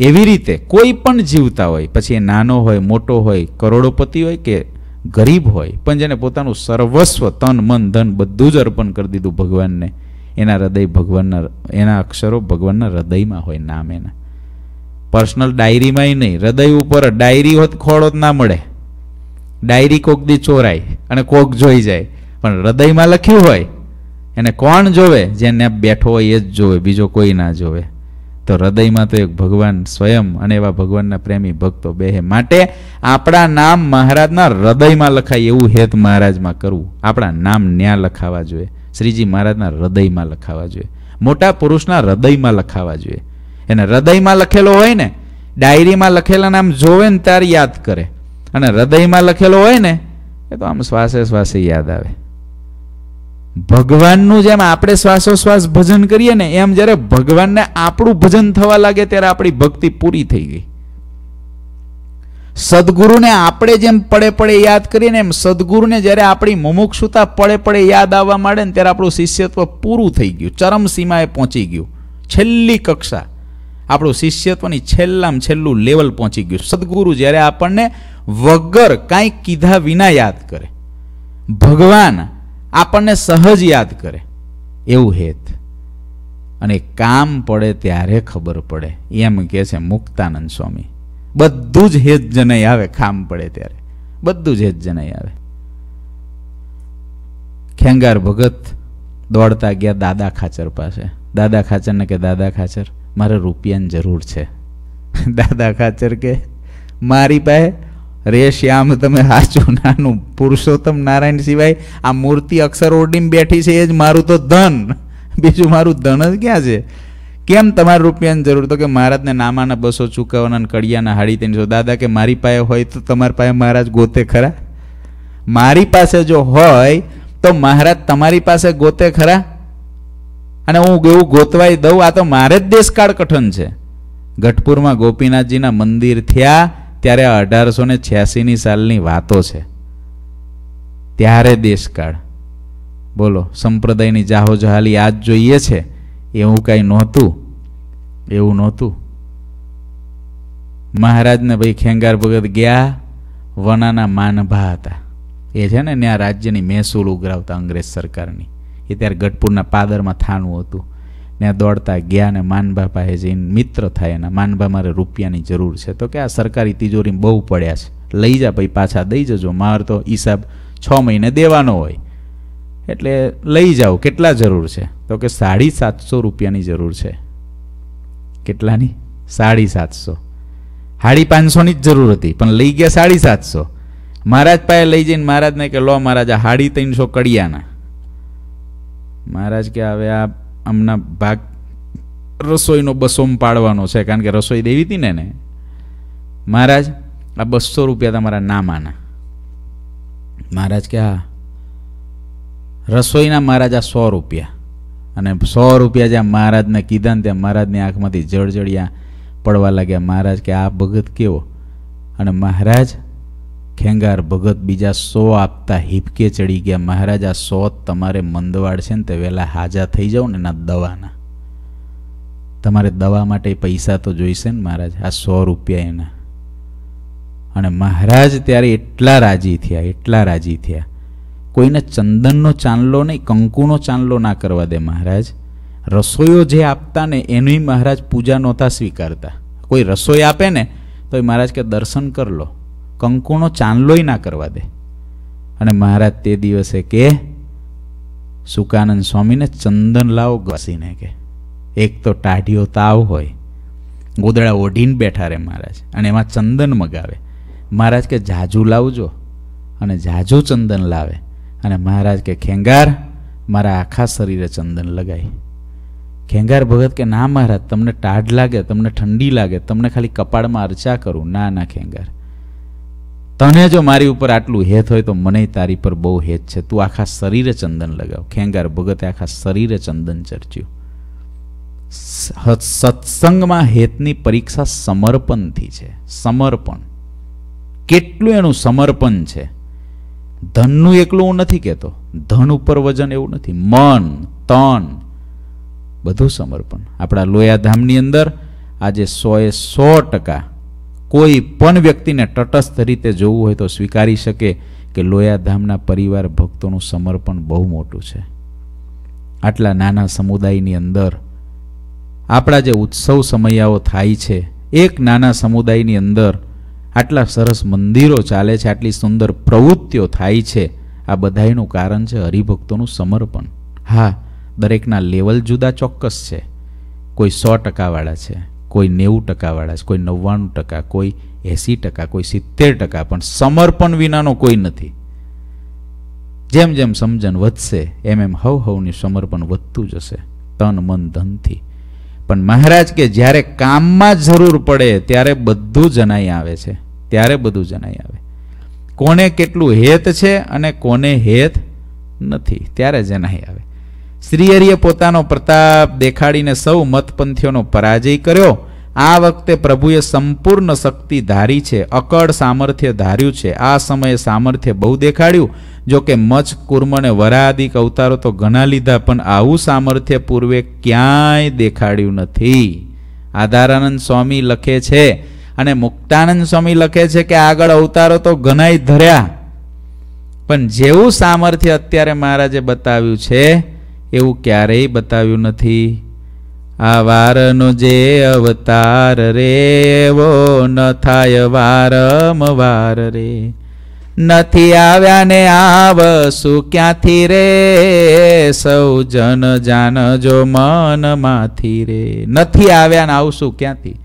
એવી રીતે કોઈ પણ જીવતા હોય પછી એ નાનો હોય મોટો હોય કરોડોપતિ હોય કે ગરીબ હોય પણ જેને પોતાનું સર્વસ્વ તન મન ધન બધું જ અર્પણ કરી દીધું ભગવાનને એના હૃદય ભગવાનના એના અક્ષરો ભગવાનના હૃદયમાં હોય નામ એના પર્સનલ ડાયરીમાંય નહીં હૃદય ઉપર ડાયરી હોત ખોળો જ ના મળે ડાયરી કોક દી ચોરાય અને કોક જોઈ જાય પણ હૃદયમાં લખ્યું હોય એને કોણ જોવે જેને બેઠો હોય એ જ જોવે બીજો કોઈ ના જોવે તો હૃદયમાં તો એક ભગવાન સ્વયં અને એવા ભગવાનના પ્રેમી ભક્તો બેહે માટે આપણા નામ મહારાજના હૃદયમાં લખાય એવું હેત મહારાજમાં કરવું આપણા નામ ન્યા લખાવા જોઈએ શ્રીજી મહારાજના હૃદયમાં લખાવા જોઈએ મોટા પુરુષના હૃદયમાં લખાવા જોઈએ એને હૃદયમાં લખેલો હોય ને ડાયરીમાં લખેલા નામ જોવે ને ત્યારે યાદ કરે અને હૃદયમાં લખેલો હોય ને એ તો આમ શ્વાસે શ્વાસે યાદ આવે ભગવાનનું જેમ આપણે શ્વાસોશ્વાસ ભજન કરીએ ને એમ જ્યારે ભગવાનને આપણું ભજન થવા લાગે ત્યારે આપણી ભક્તિ પૂરી થઈ ગઈ સદગુરુને આપણે જેમ પડે પડે યાદ કરીએ ને એમ સદગુરુને જ્યારે આપણી મુમુક્ષુતા પડે પડે યાદ આવવા માંડે ને ત્યારે આપણું શિષ્યત્વ પૂરું થઈ ગયું ચરમસીમાએ પહોંચી ગયું છેલ્લી કક્ષા આપણું શિષ્યત્વની છેલ્લામાં છેલ્લું લેવલ પહોંચી ગયું સદગુરુ જ્યારે આપણને વગર કાંઈ કીધા વિના યાદ કરે ભગવાન આપણને સહજ યાદ કરે એવું હેત અને કામ પડે ત્યારે ખબર પડે એમ કહે છે મુક્તાનંદ સ્વામી બધું જ હેત જનય આવે કામ પડે ત્યારે બધું જ હેત જનય આવે ખેંગાર ભગત દોડતા ગયા દાદા ખાચર પાસે દાદા ખાચરને કે દાદા ખાચર મારે રૂપિયાની જરૂર છે [laughs] દાદા ખાચર કે મારી પાસે રે શ્યામ તમે હાચો નાનું પુરુષોત્તમ નારાયણ સિવાય આ મૂર્તિ અક્ષર ઓડીને બેઠી છે એ જ મારું તો ધન બીજું મારું ધન જ ક્યાં છે કેમ તમારા રૂપિયાની જરૂર તો કે મહારાજને નામાના બસો ચૂકવવાના કડિયાના હાડી તેની દાદા કે મારી પાસે હોય તો તમારી પાસે મહારાજ ગોતે ખરા મારી પાસે જો હોય તો મહારાજ તમારી પાસે ગોતે ખરા અને હું એવું ગોતવાઈ દઉં આ તો મારે જ દેશકાળ કઠન છે ગઢપુરમાં ગોપીનાથજીના મંદિર થયા ત્યારે અઢારસો ને છ્યાસીની સાલની વાતો છે ત્યારે દેશકાળ બોલો સંપ્રદાયની જાહોજહાલી આજ જોઈએ છે એવું કાંઈ નહોતું એવું નહોતું મહારાજને ભાઈ ખેંગાર ભગત ગયા વનાના માનભા હતા એ છે ને ત્યાં રાજ્યની મહેસૂલ ઉઘરાવતા અંગ્રેજ સરકારની એ ત્યારે ગઢપુરના પાદરમાં થાણું હતું ને દોડતા ગયા ને માનભા પાસે જઈને મિત્ર થાય એના માનભા મારે રૂપિયાની જરૂર છે તો કે આ સરકારી તિજોરી બહુ પડ્યા છે લઈ જા ભાઈ પાછા દઈ જજો મારે તો હિસાબ છ મહિને દેવાનો હોય એટલે લઈ જાઓ કેટલા જરૂર છે તો કે સાડી સાતસો રૂપિયાની જરૂર છે કેટલાની સાડી સાતસો સાડી પાંચસોની જ જરૂર હતી પણ લઈ ગયા સાડી સાતસો મહારાજ પાસે લઈ જઈને મહારાજને કે લો મહારાજ સાડી ત્રણસો કડિયાના મહારાજ કે હવે આ આમના ભાગ રસોઈનો બસોમ પાડવાનો છે કારણ કે રસોઈ દેવી હતી ને એને મહારાજ આ બસો રૂપિયા તમારા નામાના મહારાજ કે હા રસોઈના મહારાજ આ સો રૂપિયા અને સો રૂપિયા જ્યાં મહારાજને કીધા ને ત્યાં મહારાજની આંખમાંથી જળજળિયા પડવા લાગ્યા મહારાજ કે આ ભગત કેવો અને મહારાજ ખેંગાર ભગત બીજા સો આપતા હિપકે ચડી ગયા મહારાજ આ સો તમારે મંદવાડ છે ને તે વહેલા હાજા થઈ જાઓ ને એના દવાના તમારે દવા માટે પૈસા તો જોઈશે ને મહારાજ આ સો રૂપિયા એના અને મહારાજ ત્યારે એટલા રાજી થયા એટલા રાજી થયા કોઈને ચંદનનો ચાંદલો નહીં કંકુનો ચાંદલો ના કરવા દે મહારાજ રસોઈઓ જે આપતા ને એની મહારાજ પૂજા નહોતા સ્વીકારતા કોઈ રસોઈ આપે ને તો એ મહારાજ કે દર્શન કર લો કંકુનો ચાંદલોય ના કરવા દે અને મહારાજ તે દિવસે કે સુકાનંદ સ્વામીને ચંદન લાવો ઘસીને કે એક તો ટાઢીઓ તાવ હોય ગોદડા ઓઢીને બેઠા રહે મહારાજ અને એમાં ચંદન મગાવે મહારાજ કે જાજુ લાવજો અને જાજુ ચંદન લાવે અને મહારાજ કે ખેંગાર મારા આખા શરીરે ચંદન લગાય ખેંગાર ભગત કે ના મહારાજ તમને ટાઢ લાગે તમને ઠંડી લાગે તમને ખાલી કપાળમાં અરચા કરું ના ના ખેંગાર તને જો મારી ઉપર આટલું હેત હોય તો મને તારી પર બહુ હેત છે તું આખા શરીરે ચંદન લગાવ ખેંગાર ભગતે આખા શરીરે ચંદન ચર્ચ્યું સત્સંગમાં હેતની પરીક્ષા સમર્પણથી છે સમર્પણ કેટલું એનું સમર્પણ છે ધનનું એકલું હું નથી કહેતો ધન ઉપર વજન એવું નથી મન તન બધું સમર્પણ આપણા લોયાધામની અંદર આજે સોએ સો ટકા કોઈ પણ વ્યક્તિને તટસ્થ રીતે જોવું હોય તો સ્વીકારી શકે કે લોયાધામના પરિવાર ભક્તોનું સમર્પણ બહુ મોટું છે આટલા નાના સમુદાયની અંદર આપણા જે ઉત્સવ સમયાઓ થાય છે એક નાના સમુદાયની અંદર આટલા સરસ મંદિરો ચાલે છે આટલી સુંદર પ્રવૃત્તિઓ થાય છે આ બધાયનું કારણ છે હરિભક્તોનું સમર્પણ હા દરેકના લેવલ જુદા ચોક્કસ છે કોઈ સો ટકાવાળા છે કોઈ નેવું ટકાવાળા છે કોઈ નવ્વાણું ટકા કોઈ એંસી ટકા કોઈ સિત્તેર ટકા પણ સમર્પણ વિનાનો કોઈ નથી જેમ જેમ સમજણ વધશે એમ એમ હવ હવની સમર્પણ વધતું જશે તન મન ધનથી પણ મહારાજ કે જ્યારે કામમાં જરૂર પડે ત્યારે બધું જનાઈ આવે છે ત્યારે બધું જનાઈ આવે કોને કેટલું હેત છે અને કોને હેત નથી ત્યારે જનાઈ આવે શ્રીહરિએ પોતાનો પ્રતાપ દેખાડીને સૌ મતપંથીઓનો પરાજય કર્યો આ વખતે પ્રભુએ સંપૂર્ણ શક્તિ ધારી છે અકળ સામર્થ્ય ધાર્યું છે આ સમયે સામર્થ્ય બહુ દેખાડ્યું જો કે મચ કુર્મને વરાદિક અવતારો તો ઘણા લીધા પણ આવું સામર્થ્ય પૂર્વે ક્યાંય દેખાડ્યું નથી આધારાનંદ સ્વામી લખે છે અને મુક્તાનંદ સ્વામી લખે છે કે આગળ અવતારો તો ઘણાય ધર્યા પણ જેવું સામર્થ્ય અત્યારે મહારાજે બતાવ્યું છે એવું ક્યારેય બતાવ્યું નથી આ વારનો જે અવતાર રે એવો ન થાય વારમવાર રે નથી આવ્યા ને આવશું ક્યાંથી રે સૌ જન મન મનમાંથી રે નથી આવ્યા ને આવશું ક્યાંથી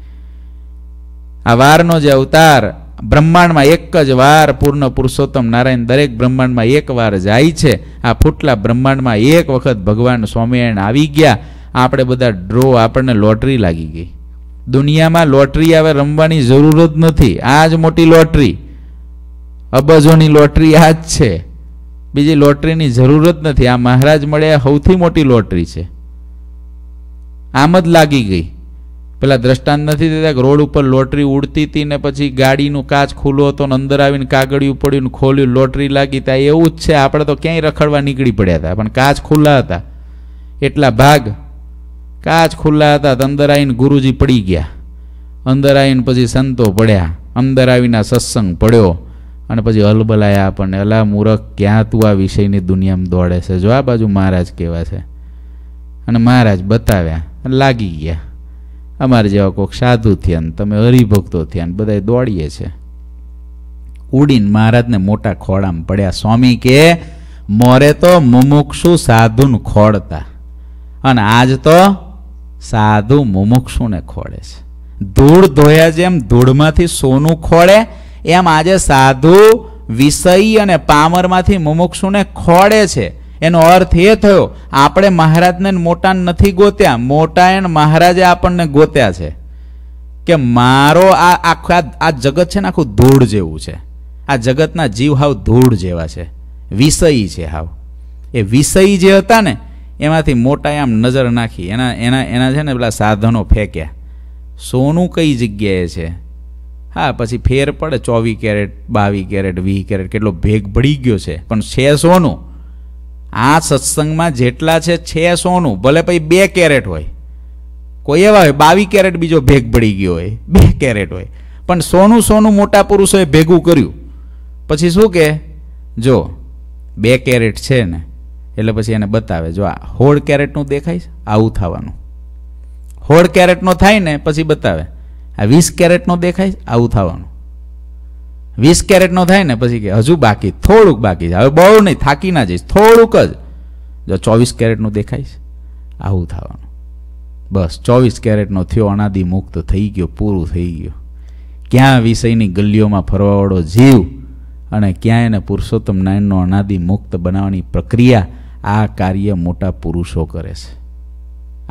આ વારનો જે અવતાર બ્રહ્માંડમાં એક જ વાર પૂર્ણ પુરુષોત્તમ નારાયણ દરેક બ્રહ્માંડમાં એક વાર જાય છે આ ફૂટલા બ્રહ્માંડમાં એક વખત ભગવાન સ્વામિનારાયણ આવી ગયા આપણે બધા ડ્રો આપણને લોટરી લાગી ગઈ દુનિયામાં લોટરી હવે રમવાની જરૂર જ નથી આ જ મોટી લોટરી અબજોની લોટરી આ જ છે બીજી લોટરીની જરૂર જ નથી આ મહારાજ મળ્યા સૌથી મોટી લોટરી છે આમ જ લાગી ગઈ પેલા દ્રષ્ટાંત નથી દેતા રોડ ઉપર લોટરી ઉડતી હતી ને પછી ગાડીનું કાચ ખુલ્લો હતો ને અંદર આવીને કાગળિયું પડ્યું ને ખોલ્યું લોટરી લાગી ત્યાં એવું જ છે આપણે તો ક્યાંય રખડવા નીકળી પડ્યા હતા પણ કાચ ખુલ્લા હતા એટલા ભાગ કાચ ખુલ્લા હતા તો અંદર આવીને ગુરુજી પડી ગયા અંદર આવીને પછી સંતો પડ્યા અંદર આવીને સત્સંગ પડ્યો અને પછી હલબલાયા આપણને અલા મૂરખ ક્યાં તું આ વિષયની દુનિયામાં દોડે છે જો આ બાજુ મહારાજ કેવા છે અને મહારાજ બતાવ્યા લાગી ગયા અમારે જેવા કોઈક સાધુ થયા તમે હરિભક્તો થયા ને બધા દોડીએ છે ઉડીને મહારાજને મોટા ખોળામાં પડ્યા સ્વામી કે મોરે તો મુમુક્ષુ સાધુને ખોળતા અને આજ તો સાધુ મુમુક્ષુને ખોળે છે ધૂળ ધોયા જેમ ધૂળમાંથી સોનું ખોળે એમ આજે સાધુ વિષય અને પામરમાંથી મુમુક્ષુને ખોળે છે એનો અર્થ એ થયો આપણે મહારાજને મોટા નથી ગોત્યા મોટા એન મહારાજે આપણને ગોત્યા છે કે મારો આ આખા આ જગત છે ને આખું ધૂળ જેવું છે આ જગતના જીવ હાવ ધૂળ જેવા છે વિષયી છે હાવ એ વિષયી જે હતા ને એમાંથી મોટા આમ નજર નાખી એના એના એના છે ને પેલા સાધનો ફેંક્યા સોનું કઈ જગ્યાએ છે હા પછી ફેર પડે ચોવીસ કેરેટ બાવીસ કેરેટ વીસ કેરેટ કેટલો ભેગ ભળી ગયો છે પણ છે સોનું આ સત્સંગમાં જેટલા છે છે સોનું ભલે પછી બે કેરેટ હોય કોઈ એવા હોય બાવીસ કેરેટ બીજો ભેગ પડી ગયો હોય બે કેરેટ હોય પણ સોનું સોનું મોટા પુરુષોએ ભેગું કર્યું પછી શું કે જો બે કેરેટ છે ને એટલે પછી એને બતાવે જો આ હોળ કેરેટનું દેખાય આવું થવાનું હોળ કેરેટનો થાય ને પછી બતાવે આ વીસ કેરેટનો દેખાય આવું થવાનું વીસ કેરેટનો થાય ને પછી કે હજુ બાકી થોડુંક બાકી છે હવે બહુ નહીં થાકી ના જઈશ થોડુંક જ જો ચોવીસ કેરેટનું દેખાઈશ આવું થવાનું બસ ચોવીસ કેરેટનો થયો અનાદિ મુક્ત થઈ ગયો પૂરું થઈ ગયું ક્યાં વિષયની ગલીઓમાં ફરવાવાળો જીવ અને ક્યાં એને પુરુષોત્તમ નારાયણનો અનાદિ મુક્ત બનાવવાની પ્રક્રિયા આ કાર્ય મોટા પુરુષો કરે છે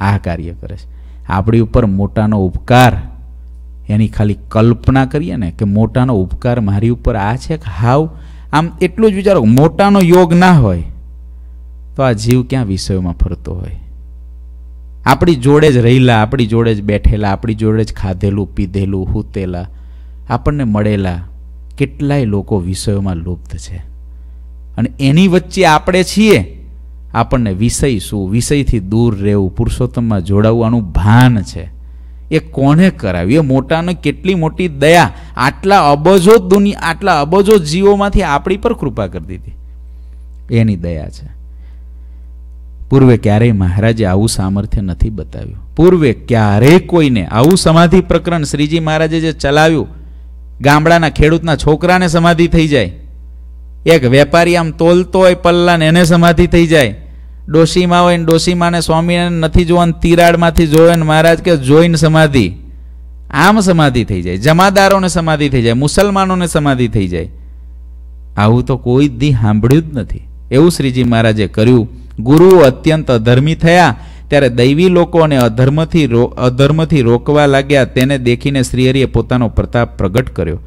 આ કાર્ય કરે છે આપણી ઉપર મોટાનો ઉપકાર એની ખાલી કલ્પના કરીએ ને કે મોટાનો ઉપકાર મારી ઉપર આ છે કે હાવ આમ એટલું જ વિચારો મોટાનો યોગ ના હોય તો આ જીવ ક્યાં વિષયોમાં ફરતો હોય આપણી જોડે જ રહેલા આપણી જોડે જ બેઠેલા આપણી જોડે જ ખાધેલું પીધેલું હૂતેલા આપણને મળેલા કેટલાય લોકો વિષયોમાં લુપ્ત છે અને એની વચ્ચે આપણે છીએ આપણને વિષય શું વિષયથી દૂર રહેવું પુરુષોત્તમમાં જોડાવવાનું ભાન છે એ કોને કરાવ્યું એ મોટાને કેટલી મોટી દયા આટલા અબજો દુનિયા આટલા અબજો જીવોમાંથી આપણી પર કૃપા કરી દીધી એની દયા છે પૂર્વે ક્યારેય મહારાજે આવું સામર્થ્ય નથી બતાવ્યું પૂર્વે ક્યારેય કોઈને આવું સમાધિ પ્રકરણ શ્રીજી મહારાજે જે ચલાવ્યું ગામડાના ખેડૂતના છોકરાને સમાધિ થઈ જાય એક વેપારી આમ તોલતો હોય પલ્લાને એને સમાધિ થઈ જાય ડોશીમાં હોય ને ડોશીમાને સ્વામિનારાયણ નથી જોવાનું તિરાડમાંથી જોવે ને મહારાજ કે જોઈને સમાધિ આમ સમાધિ થઈ જાય જમાદારોને સમાધિ થઈ જાય મુસલમાનોને સમાધિ થઈ જાય આવું તો કોઈ દી સાંભળ્યું જ નથી એવું શ્રીજી મહારાજે કર્યું ગુરુઓ અત્યંત અધર્મી થયા ત્યારે દૈવી લોકોને અધર્મથી અધર્મથી રોકવા લાગ્યા તેને દેખીને શ્રીહરિએ પોતાનો પ્રતાપ પ્રગટ કર્યો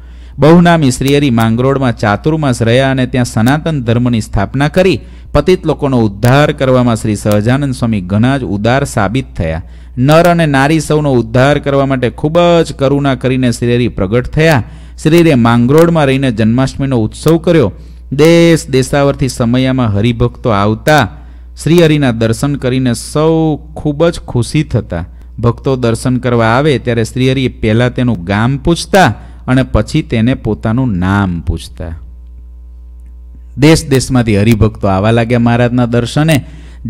બહુનામી શ્રીહરિ માંગરોળમાં ચાતુર્માસ રહ્યા અને ત્યાં સનાતન ધર્મની સ્થાપના કરી પતિત લોકોનો ઉદ્ધાર કરવામાં શ્રી સહજાનંદ સ્વામી ઘણા જ ઉદાર સાબિત થયા નર અને નારી સૌનો ઉદ્ધાર કરવા માટે ખૂબ જ કરુણા કરીને શ્રીહરિ પ્રગટ થયા શ્રીરે માંગરોળમાં રહીને જન્માષ્ટમીનો ઉત્સવ કર્યો દેશ દેશાવરથી સમયામાં હરિભક્તો આવતા શ્રીહરિના દર્શન કરીને સૌ ખૂબ જ ખુશી થતા ભક્તો દર્શન કરવા આવે ત્યારે શ્રીહરિએ પહેલાં તેનું ગામ પૂછતા અને પછી તેને પોતાનું નામ પૂછતા દેશ દેશમાંથી હરિભક્તો આવવા લાગ્યા મહારાજના દર્શને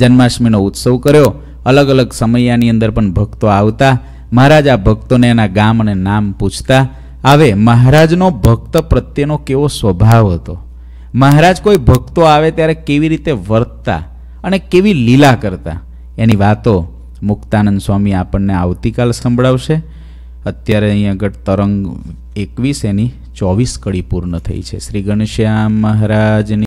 જન્માષ્ટમીનો ઉત્સવ કર્યો અલગ અલગ સમયાની અંદર પણ ભક્તો આવતા મહારાજ આ ભક્તોને એના ગામ અને નામ પૂછતા આવે મહારાજનો ભક્ત પ્રત્યેનો કેવો સ્વભાવ હતો મહારાજ કોઈ ભક્તો આવે ત્યારે કેવી રીતે વર્તતા અને કેવી લીલા કરતા એની વાતો મુક્તાનંદ સ્વામી આપણને આવતીકાલ સંભળાવશે અત્યારે અહીં આગળ તરંગ એકવીસ એની ચોવીસ કડી પૂર્ણ થઈ છે શ્રી ગણેશ્યામ મહારાજની